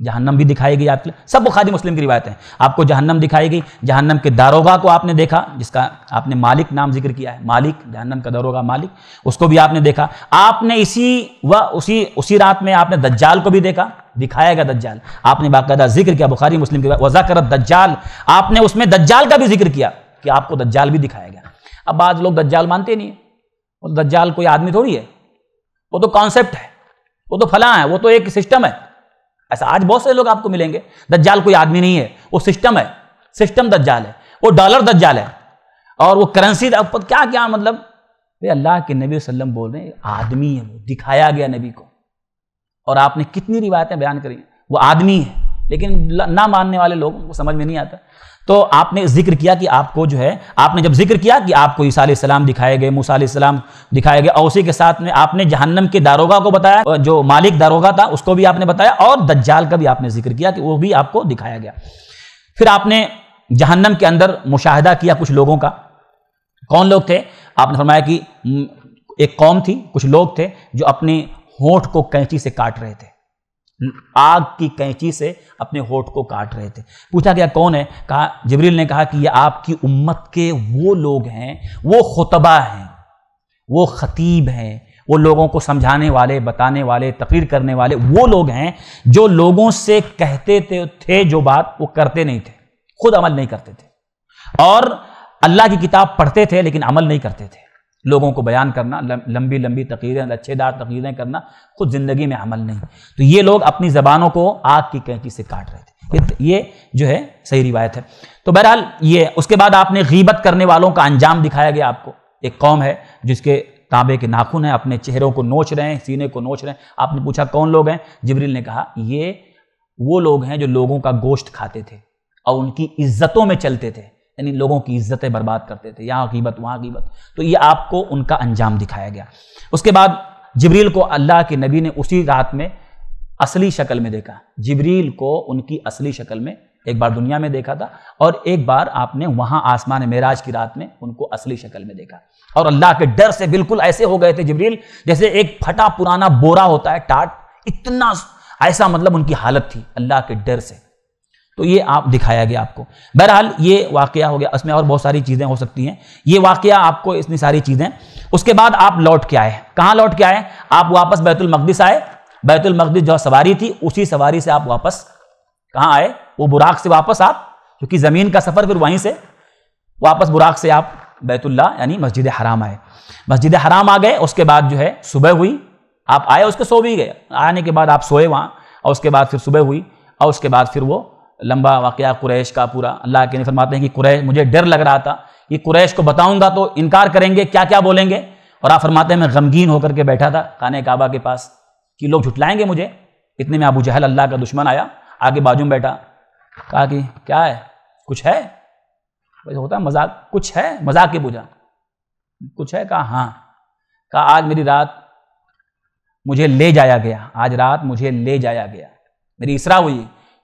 Speaker 1: जहन्नम भी दिखाई गई आपके सब बुखारी मुस्लिम की रिवायतें आपको जहन्नम दिखाई गई जहन्नम के दारोगा को आपने देखा जिसका आपने मालिक नाम जिक्र किया है मालिक जहन्नम का दारोगा मालिक उसको भी आपने देखा आपने इसी व उसी उसी रात में आपने दज्जाल को भी देखा दिखाया गया दज्जाल आपने बाकायदा जिक्र किया बुखारी मुस्लिम की वजह कर दज्जाल आपने उसमें दज्जाल का भी जिक्र किया कि आपको दज्जाल भी दिखाया गया अब आज लोग दज्जाल मानते नहीं है वो तो दज्जाल कोई आदमी थोड़ी है वो तो कॉन्सेप्ट है वो तो फला है वो तो एक सिस्टम है ऐसा आज बहुत से लोग आपको मिलेंगे दज्जाल कोई आदमी नहीं है वो सिस्टम है सिस्टम दज्जाल है वो डॉलर दज्जाल है और वो करेंसी क्या क्या मतलब अरे अल्लाह के नबी वसल्लम बोल रहे हैं आदमी है वो दिखाया गया नबी को और आपने कितनी रिवायतें बयान करी वो आदमी है लेकिन ना मानने वाले लोगों को समझ में नहीं आता तो आपने जिक्र किया कि आपको जो है आपने जब जिक्र किया कि आपको ईसा सलाम दिखाए गए मूसा सलाम दिखाए गए और उसी के साथ में आपने जहन्नम के दारोगा को बताया जो मालिक दारोगा था उसको भी आपने बताया और दज्जाल का भी आपने जिक्र किया कि वो भी आपको दिखाया गया फिर आपने जहन्नम के अंदर मुशाहिदा किया कुछ लोगों का कौन लोग थे आपने फरमाया कि एक कौम थी कुछ लोग थे जो अपने होठ को कैंची से काट रहे थे आग की कैंची से अपने होठ को काट रहे थे पूछा गया कौन है कहा जबरील ने कहा कि ये आपकी उम्मत के वो लोग हैं वो खुतबा हैं वो खतीब हैं वो लोगों को समझाने वाले बताने वाले तकरीर करने वाले वो लोग हैं जो लोगों से कहते थे, थे जो बात वो करते नहीं थे खुद अमल नहीं करते थे और अल्लाह की किताब पढ़ते थे लेकिन अमल नहीं करते थे लोगों को बयान करना लंबी लंबी तकरीरें लच्छेदार तकरीरें करना खुद ज़िंदगी में अमल नहीं तो ये लोग अपनी ज़बानों को आग की कैंची से काट रहे थे ये जो है सही रिवायत है तो बहरहाल ये उसके बाद आपने गीबत करने वालों का अंजाम दिखाया गया आपको एक कौम है जिसके तांबे के नाखून हैं अपने चेहरों को नोच रहे हैं सीने को नोच रहे हैं आपने पूछा कौन लोग हैं जबरील ने कहा ये वो लोग हैं जो लोगों का गोश्त खाते थे और उनकी इज्जतों में चलते थे यानी लोगों की इज्जतें बर्बाद करते थे यहाँ गिबत वहाँ गिबत तो ये आपको उनका अंजाम दिखाया गया उसके बाद जबरील को अल्लाह के नबी ने उसी रात में असली शक्ल में देखा जबरील को उनकी असली शक्ल में एक बार दुनिया में देखा था और एक बार आपने वहां आसमान मेराज की रात में उनको असली शक्ल में देखा और अल्लाह के डर से बिल्कुल ऐसे हो गए थे जबरील जैसे एक फटा पुराना बोरा होता है टाट इतना ऐसा मतलब उनकी हालत थी अल्लाह के डर से तो ये आप दिखाया गया आपको बहरहाल ये वाक़ हो गया इसमें और बहुत सारी चीज़ें हो सकती हैं ये वाकया आपको इतनी सारी चीज़ें उसके बाद आप लौट के आए कहाँ लौट के आए आप वापस बैतुलमकदस आए बैतुलमकदस जो सवारी थी उसी सवारी से आप वापस कहाँ आए वो बुराक से वापस आप क्योंकि ज़मीन का सफ़र फिर वहीं से वापस बुराक से आप बैतुल्ला यानी मस्जिद हराम आए मस्जिद हराम आ गए उसके बाद जो है सुबह हुई आप आए उसके सो भी गए आने के बाद आप सोए वहाँ और उसके बाद फिर सुबह हुई और उसके बाद फिर वो लंबा वाक़ कुरैश का पूरा अल्लाह के फरमाते हैं कि कुरैश मुझे डर लग रहा था कि कुरैश को बताऊंगा तो इनकार करेंगे क्या क्या बोलेंगे और आप फरमाते हैं मैं गमगीन होकर के बैठा था खाने काबा के पास कि लोग झुटलाएंगे मुझे इतने में अबू जहल अल्लाह का दुश्मन आया आगे बाजू में बैठा कहा कि क्या है कुछ है वैसे होता है मजाक कुछ है मजाक के बुझा कुछ है कहा हाँ कहा आज मेरी रात मुझे ले जाया गया आज रात मुझे ले जाया गया मेरी इसरा हुई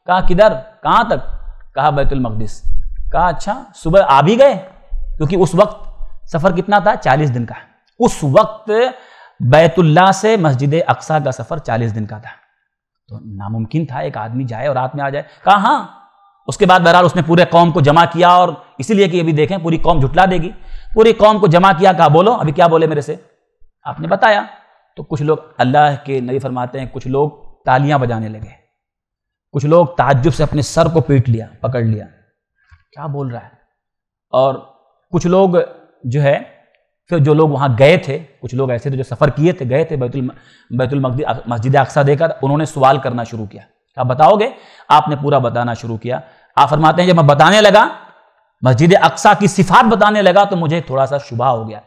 Speaker 1: कहा किधर कहाँ तक कहा बैतुल मकदस कहा अच्छा सुबह आ भी गए क्योंकि उस वक्त सफ़र कितना था चालीस दिन का उस वक्त बैतुल्ला से मस्जिद अक्सा का सफ़र चालीस दिन का था तो नामुमकिन था एक आदमी जाए और रात में आ जाए कहा हाँ उसके बाद बहरहाल उसने पूरे कौम को जमा किया और इसीलिए कि अभी देखें पूरी कौम झुटला देगी पूरी कौम को जमा किया कहा बोलो अभी क्या बोले मेरे से आपने बताया तो कुछ लोग अल्लाह के नबी फरमाते हैं कुछ लोग तालियां बजाने लगे कुछ लोग ताज्जुब से अपने सर को पीट लिया पकड़ लिया क्या बोल रहा है और कुछ लोग जो है फिर जो लोग वहाँ गए थे कुछ लोग ऐसे थे जो सफ़र किए थे गए थे बैतुल बैतुल मस्जिद अक्सा देकर तो उन्होंने सवाल करना शुरू किया आप बताओगे आपने पूरा बताना शुरू किया आप फरमाते हैं जब मैं बताने लगा मस्जिद अक्सा की सिफात बताने लगा तो मुझे थोड़ा सा शुभा हो गया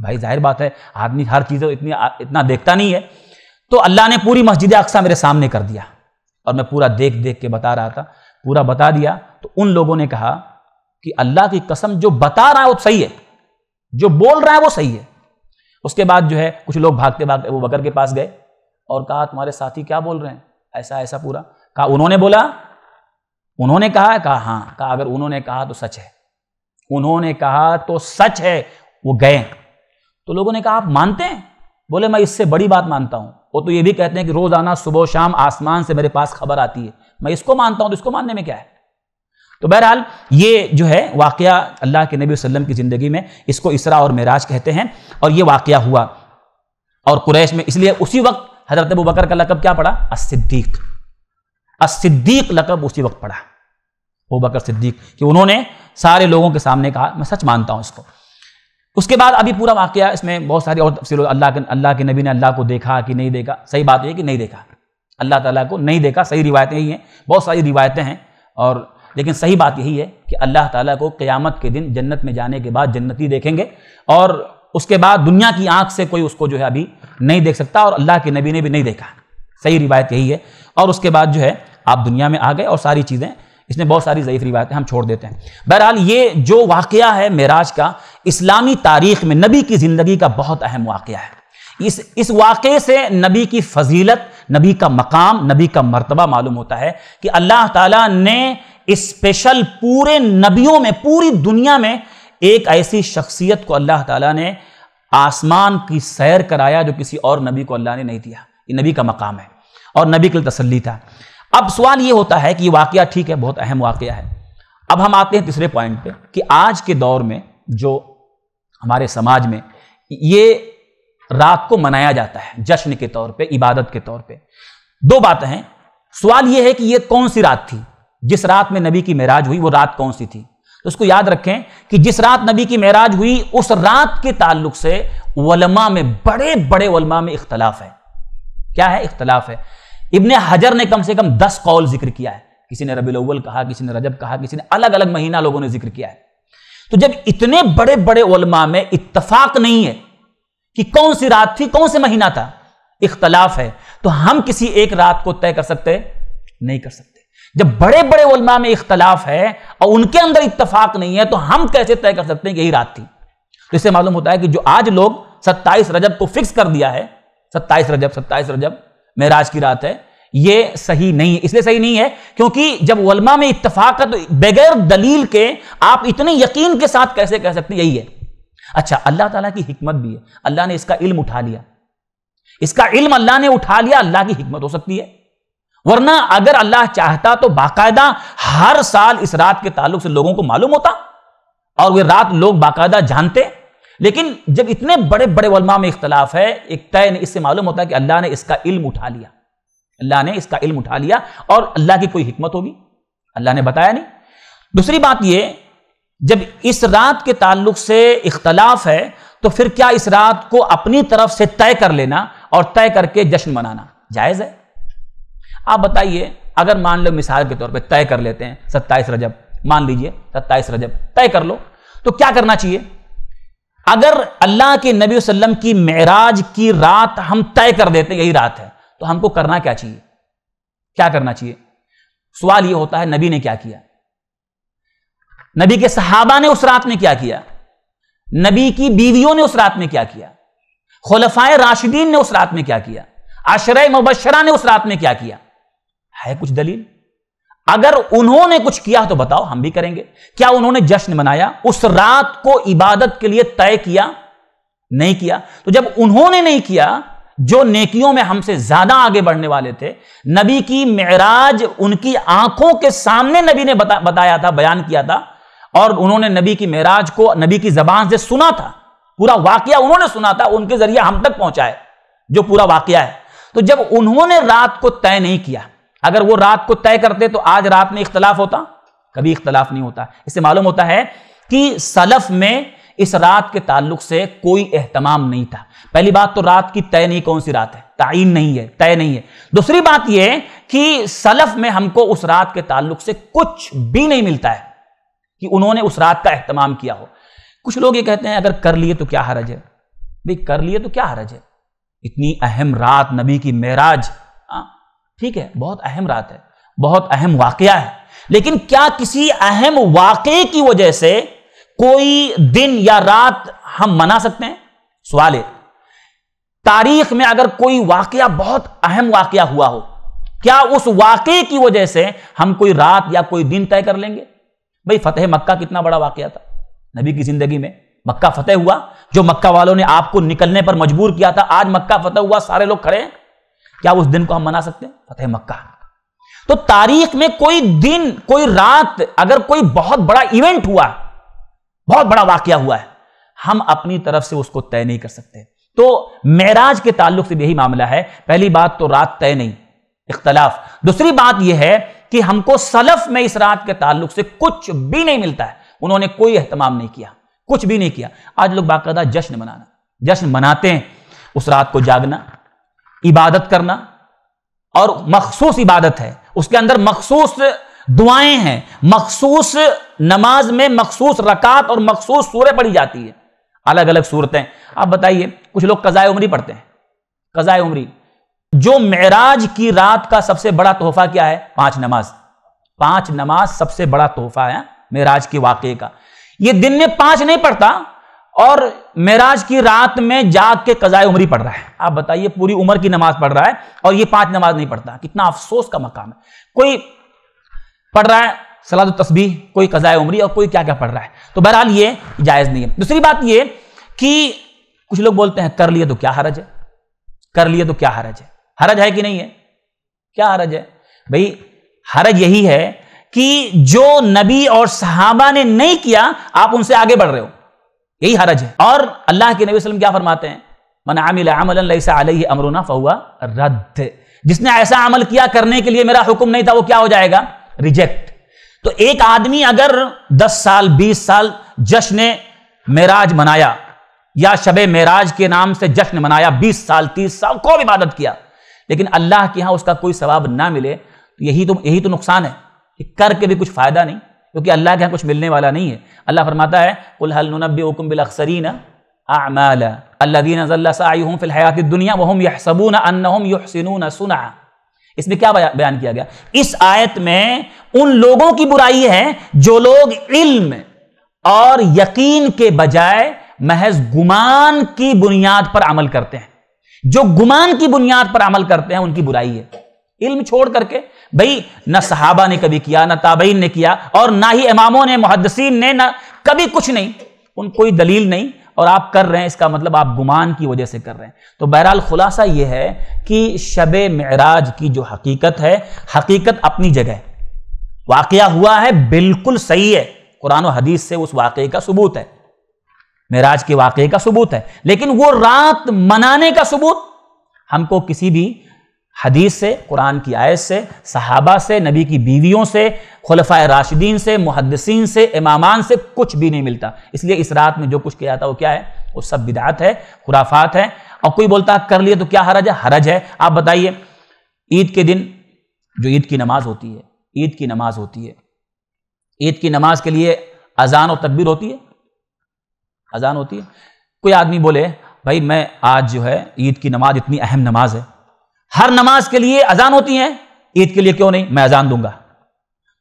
Speaker 1: भाई जाहिर बात है आदमी हर चीज़ इतनी इतना देखता नहीं है तो अल्लाह ने पूरी मस्जिद अक्सा मेरे सामने कर दिया और मैं पूरा देख देख के बता रहा था पूरा बता दिया तो उन लोगों ने कहा कि अल्लाह की कसम जो बता रहा है वो सही है जो बोल रहा है वो सही है उसके बाद जो है कुछ लोग भागते भागते वो बकर के पास गए और कहा तुम्हारे साथी क्या बोल रहे हैं ऐसा ऐसा पूरा कहा उन्होंने बोला उन्होंने कहा कहा हाँ कहा अगर उन्होंने कहा तो सच है उन्होंने कहा तो सच है वो गए तो लोगों ने कहा आप मानते हैं बोले मैं इससे बड़ी बात मानता हूं वो तो ये भी कहते हैं कि रोज़ाना सुबह शाम आसमान से मेरे पास खबर आती है मैं इसको मानता हूं तो इसको मानने में क्या है तो बहरहाल ये जो है वाक़ अल्लाह के नबी वसल्लम की ज़िंदगी में इसको इसरा और मराज कहते हैं और ये वाक़ हुआ और कुरैश में इसलिए उसी वक्त हज़रत अबू बकर का लकब क्या पड़ा असद्दीक असद्दीक लकब उसी वक्त पड़ा अबू बकर सिद्दीक कि उन्होंने सारे लोगों के सामने कहा मैं सच मानता हूं इसको उसके बाद अभी पूरा वाक्य इसमें बहुत सारी और तफसील अल्लाह के अल्लाह के नबी ने अल्लाह को देखा कि नहीं देखा सही बात है कि नहीं देखा अल्लाह ताला को नहीं देखा सही रिवायतें ही हैं बहुत सारी रिवायतें हैं और लेकिन सही बात यही है कि अल्लाह ताला को क़यामत के दिन जन्नत में जाने के बाद जन्नती देखेंगे और उसके बाद दुनिया की आंख से कोई उसको जो है अभी नहीं देख सकता और अल्लाह के नबी ने भी नहीं देखा सही रिवायत यही है और उसके बाद जो है आप दुनिया में आ गए और सारी चीज़ें इसमें बहुत सारी ज़यीफ़ रिवायतें हम छोड़ देते हैं बहरहाल ये जो वाक़ है महराज का इस्लामी तारीख में नबी की ज़िंदगी का बहुत अहम वाक़ है इस इस वाक़े से नबी की फजीलत नबी का मकाम नबी का मर्तबा मालूम होता है कि अल्लाह ताला ने स्पेशल पूरे नबियों में पूरी दुनिया में एक ऐसी शख्सियत को अल्लाह ताला ने आसमान की सैर कराया जो किसी और नबी को अल्लाह ने नहीं दिया ये नबी का मकाम है और नबी के लिए तसली था अब सवाल ये होता है कि वाक़ ठीक है बहुत अहम वाक़ है अब हम आते हैं तीसरे पॉइंट पे कि आज के दौर में जो हमारे समाज में ये रात को मनाया जाता है जश्न के तौर पे इबादत के तौर पे दो बातें हैं सवाल यह है कि ये कौन सी रात थी जिस रात में नबी की महराज हुई वो रात कौन सी थी तो उसको याद रखें कि जिस रात नबी की महराज हुई उस रात के ताल्लुक से वलमा में बड़े बड़े वलमा में इख्तलाफ है क्या है इख्तलाफ है इबन हजर ने कम से कम दस कौल जिक्र किया है किसी ने रबी अव्वल कहा किसी ने रजब कहा किसी ने अलग अलग महीना लोगों ने जिक्र किया है तो जब इतने बड़े बड़े उलमा में इतफाक नहीं है कि कौन सी रात थी कौन से महीना था इख्तलाफ है तो हम किसी एक रात को तय कर सकते नहीं कर सकते जब बड़े बड़े उलमा में इख्तलाफ है और उनके अंदर इतफाक नहीं है तो हम कैसे तय कर सकते हैं कि यही रात थी तो इससे मालूम होता है कि जो आज लोग सत्ताईस रजब को फिक्स कर दिया है सत्ताईस रजब सत्ताईस रजब महराज की रात है ये सही नहीं है इसलिए सही नहीं है क्योंकि जब वलमा में इतफाक बगैर दलील के आप इतने यकीन के साथ कैसे कह सकते यही है अच्छा अल्लाह ताला की हिकमत भी है अल्लाह ने इसका इल्म उठा लिया इसका इल्म अल्लाह ने उठा लिया अल्लाह की हिकमत हो सकती है वरना अगर अल्लाह चाहता तो बाकायदा हर साल इस रात के ताल्लुक से लोगों को मालूम होता और वे रात लोग बाकायदा जानते लेकिन जब इतने बड़े बड़े वलमा में इख्तलाफ है एक तय इससे मालूम होता है कि अल्लाह ने इसका इल्म उठा लिया अल्लाह ने इसका इल्म उठा लिया और अल्लाह की कोई हिकमत होगी अल्लाह ने बताया नहीं दूसरी बात यह जब इस रात के ताल्लुक से इख्तलाफ है तो फिर क्या इस रात को अपनी तरफ से तय कर लेना और तय करके जश्न मनाना जायज है आप बताइए अगर मान लो मिसाल के तौर पे तय कर लेते हैं सत्ताईस रजब मान लीजिए सत्ताईस रजब तय कर लो तो क्या करना चाहिए अगर अल्लाह के नबी वसल्लम की महराज की रात हम तय कर देते यही रात है तो हमको करना क्या चाहिए क्या करना चाहिए सवाल यह होता है नबी ने क्या किया नबी के सहाबा ने उस रात में क्या किया नबी की बीवियों ने उस रात में क्या किया खुलफाए राशिदीन ने उस रात में क्या किया आशर मुबशरा ने उस रात में क्या किया है कुछ दलील अगर उन्होंने कुछ किया तो बताओ हम भी करेंगे क्या उन्होंने जश्न मनाया उस रात को इबादत के लिए तय किया नहीं किया तो जब उन्होंने नहीं किया जो नेकियों में हमसे ज्यादा आगे बढ़ने वाले थे नबी की महराज उनकी आंखों के सामने नबी ने बता, बताया था बयान किया था और उन्होंने नबी की महराज को नबी की जबान से सुना था पूरा वाक्य उन्होंने सुना था उनके जरिए हम तक पहुंचा है जो पूरा वाकया है तो जब उन्होंने रात को तय नहीं किया अगर वो रात को तय करते तो आज रात में इख्तलाफ होता कभी इख्तलाफ नहीं होता इससे मालूम होता है कि सलफ में इस रात के ताल्लुक से कोई एहतमाम नहीं था पहली बात तो रात की तय नहीं कौन सी रात है तयन नहीं है तय नहीं है दूसरी बात यह कि सलफ में हमको उस रात के ताल्लुक से कुछ भी नहीं मिलता है कि उन्होंने उस रात का एहतमाम किया हो कुछ लोग ये कहते हैं अगर कर लिए तो क्या हरज है भाई कर लिए तो क्या हरज है इतनी अहम रात नबी की महराज हाँ, ठीक है बहुत अहम रात है बहुत अहम वाकया है लेकिन क्या किसी अहम वाक़े की वजह से कोई दिन या रात हम मना सकते हैं सवाल है तारीख में अगर कोई वाकया बहुत अहम वाकया हुआ हो क्या उस वाकये की वजह से हम कोई रात या कोई दिन तय कर लेंगे भाई फतेह मक्का कितना बड़ा वाकया था नबी की जिंदगी में मक्का फतेह हुआ जो मक्का वालों ने आपको निकलने पर मजबूर किया था आज मक्का फतेह हुआ सारे लोग खड़े हैं क्या उस दिन को हम मना सकते हैं फतेह मक्का तो तारीख में कोई दिन कोई रात अगर कोई बहुत बड़ा इवेंट हुआ बहुत बड़ा वाक्य हुआ है हम अपनी तरफ से उसको तय नहीं कर सकते तो महराज के ताल्लुक से यही मामला है पहली बात तो रात तय नहीं इख्तलाफ दूसरी बात यह है कि हमको सलफ में इस रात के ताल्लुक से कुछ भी नहीं मिलता है उन्होंने कोई अहतमाम नहीं किया कुछ भी नहीं किया आज लोग बाकायदा जश्न मनाना जश्न मनाते हैं उस रात को जागना इबादत करना और मखसूस इबादत है उसके अंदर मखसूस दुआएं हैं मखसूस नमाज में मखसूस रकात और मखसूस सूरह पढ़ी जाती है अलग अलग सूरतें आप बताइए कुछ लोग कज़ाए उमरी पढ़ते हैं कज़ाए उमरी जो महराज की रात का सबसे बड़ा तोहफा क्या है पांच नमाज पांच नमाज सबसे बड़ा तोहफा है महराज के वाक़े का ये दिन में पांच नहीं पढ़ता और महराज की रात में जाग के कज़ाए उमरी पढ़ रहा है आप बताइए पूरी उम्र की नमाज पढ़ रहा है और ये पांच नमाज नहीं पढ़ता कितना अफसोस का मकाम है कोई पढ़ रहा है सलाद तस्बी कोई कज़ाय उमरी और कोई क्या क्या पढ़ रहा है तो बहरहाल ये जायज़ नहीं है दूसरी बात ये कि कुछ लोग बोलते हैं कर लिए तो क्या हरज है कर लिए तो क्या हरज है हरज है कि नहीं है क्या हरज है भाई हरज यही है कि जो नबी और सहाबा ने नहीं किया आप उनसे आगे बढ़ रहे हो यही हरज है और अल्लाह के नबी वसल्लम क्या फरमाते हैं मन आमिल अलैहि अमरुना फहुआ रद्द जिसने ऐसा अमल किया करने के लिए मेरा हुक्म नहीं था वो क्या हो जाएगा रिजेक्ट तो एक आदमी अगर 10 साल 20 साल जश्न मेराज मनाया या शब मेराज के नाम से जश्न मनाया 20 साल 30 साल को इबादत किया लेकिन अल्लाह के यहाँ उसका कोई सवाब ना मिले तो यही तो यही तो नुकसान है कि करके भी कुछ फ़ायदा नहीं क्योंकि अल्लाह के यहां कुछ मिलने वाला नहीं है अल्लाह फरमाता है कुल हलनबी हुकुम बिलअसरीन आमाला अल्लादीन फ़िलहयात दुनिया वहम यसबून अनहम युहसिन सुना इसमें क्या बयान किया गया इस आयत में उन लोगों की बुराई है जो लोग इल्म और यकीन के बजाय महज गुमान की बुनियाद पर अमल करते हैं जो गुमान की बुनियाद पर अमल करते हैं उनकी बुराई है इल्म छोड़ करके भाई ना सहाबा ने कभी किया ना ताबईन ने किया और ना ही इमामों ने मुहदसिन ने ना कभी कुछ नहीं उन कोई दलील नहीं और आप कर रहे हैं इसका मतलब आप गुमान की वजह से कर रहे हैं तो बहरहाल खुलासा यह है कि शब मराज की जो हकीकत है हकीकत अपनी जगह वाक़ हुआ है बिल्कुल सही है कुरान हदीस से उस वाक़े का सबूत है महराज के वाक़े का सबूत है लेकिन वो रात मनाने का सबूत हमको किसी भी हदीस से कुरान की आयत से सहाबा से नबी की बीवियों से खलफा राशिदीन से मुहदसिन से इमामान से कुछ भी नहीं मिलता इसलिए इस रात में जो कुछ किया जाता है वो क्या है वो सब बिदात है खुराफात है और कोई बोलता है कर लिए तो क्या हरज है हरज है आप बताइए ईद के दिन जो ईद की नमाज होती है ईद की नमाज होती है ईद की नमाज के लिए अजान और तकबीर होती है अजान होती है कोई आदमी बोले भाई मैं आज जो है ईद की नमाज इतनी अहम नमाज है हर नमाज के लिए अजान होती है ईद के लिए क्यों नहीं मैं अजान दूंगा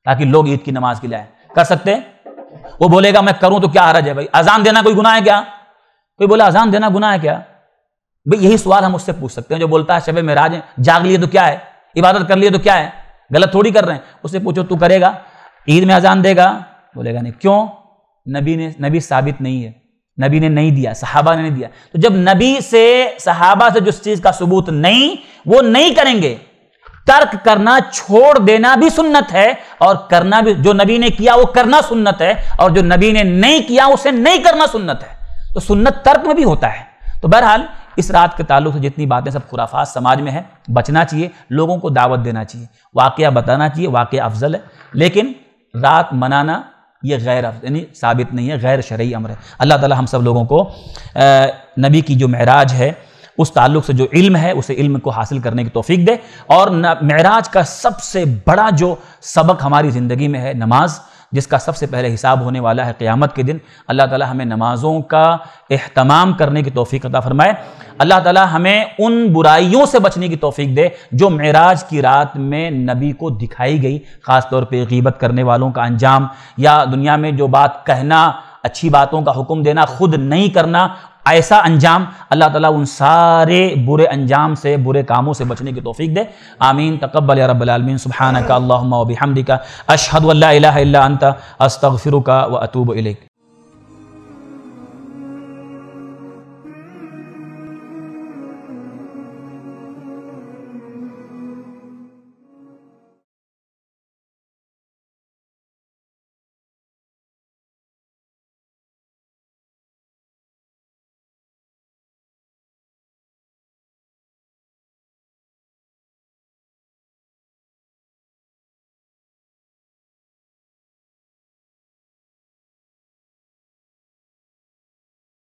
Speaker 1: ताकि लोग ईद की नमाज के लिए आए कर सकते हैं वो बोलेगा मैं करूं तो क्या हरज है भाई अजान देना कोई गुनाह है क्या कोई बोला अजान देना गुनाह है क्या भाई यही सवाल हम उससे पूछ सकते हैं जो बोलता है शबे मेराज जाग लिए तो क्या है इबादत कर लिए तो क्या है गलत थोड़ी कर रहे हैं उससे पूछो तू करेगा ईद में अजान देगा बोलेगा नहीं क्यों नबी ने नबी साबित नहीं है नबी ने नहीं दिया सहाबा ने नहीं दिया तो जब नबी से सहाबा से जिस चीज का सबूत नहीं वो नहीं करेंगे तर्क करना छोड़ देना भी सुन्नत है और करना भी जो नबी ने किया वो करना सुन्नत है और जो नबी ने नहीं किया उसे नहीं करना सुन्नत है तो सुन्नत तर्क में भी होता है तो बहरहाल इस रात के ताल्लुक से जितनी बातें सब खुराफात समाज में है बचना चाहिए लोगों को दावत देना चाहिए वाकया बताना चाहिए वाकया अफजल है लेकिन रात मनाना ये गैर यानी साबित नहीं है गैर शरय अमर है अल्लाह ताला हम सब लोगों को नबी की जो महराज है उस ताल्लुक से जो इल्म है उसे इल्म को हासिल करने की तोफ़ी दे और महराज का सबसे बड़ा जो सबक हमारी ज़िंदगी में है नमाज़ जिसका सबसे पहले हिसाब होने वाला है क़्यामत के दिन अल्लाह ताला हमें नमाज़ों का अहतमाम करने की तोफ़ी अदा फ़रमाए अल्लाह ताला हमें उन बुराइयों से बचने की तोफ़ी दे जो मराज की रात में नबी को दिखाई गई ख़ास तौर पर गीबत करने वालों का अंजाम या दुनिया में जो बात कहना अच्छी बातों का हुक्म देना खुद नहीं करना ऐसा अंजाम अल्लाह ताला उन सारे बुरे अंजाम से बुरे कामों से बचने की तोफीक दे आमीन तकबल रबालमीन सुबहान का अल्लाम वबिहमदी का अशहद अल्ला अंत अस्तफ़िर का व अतूब इलेक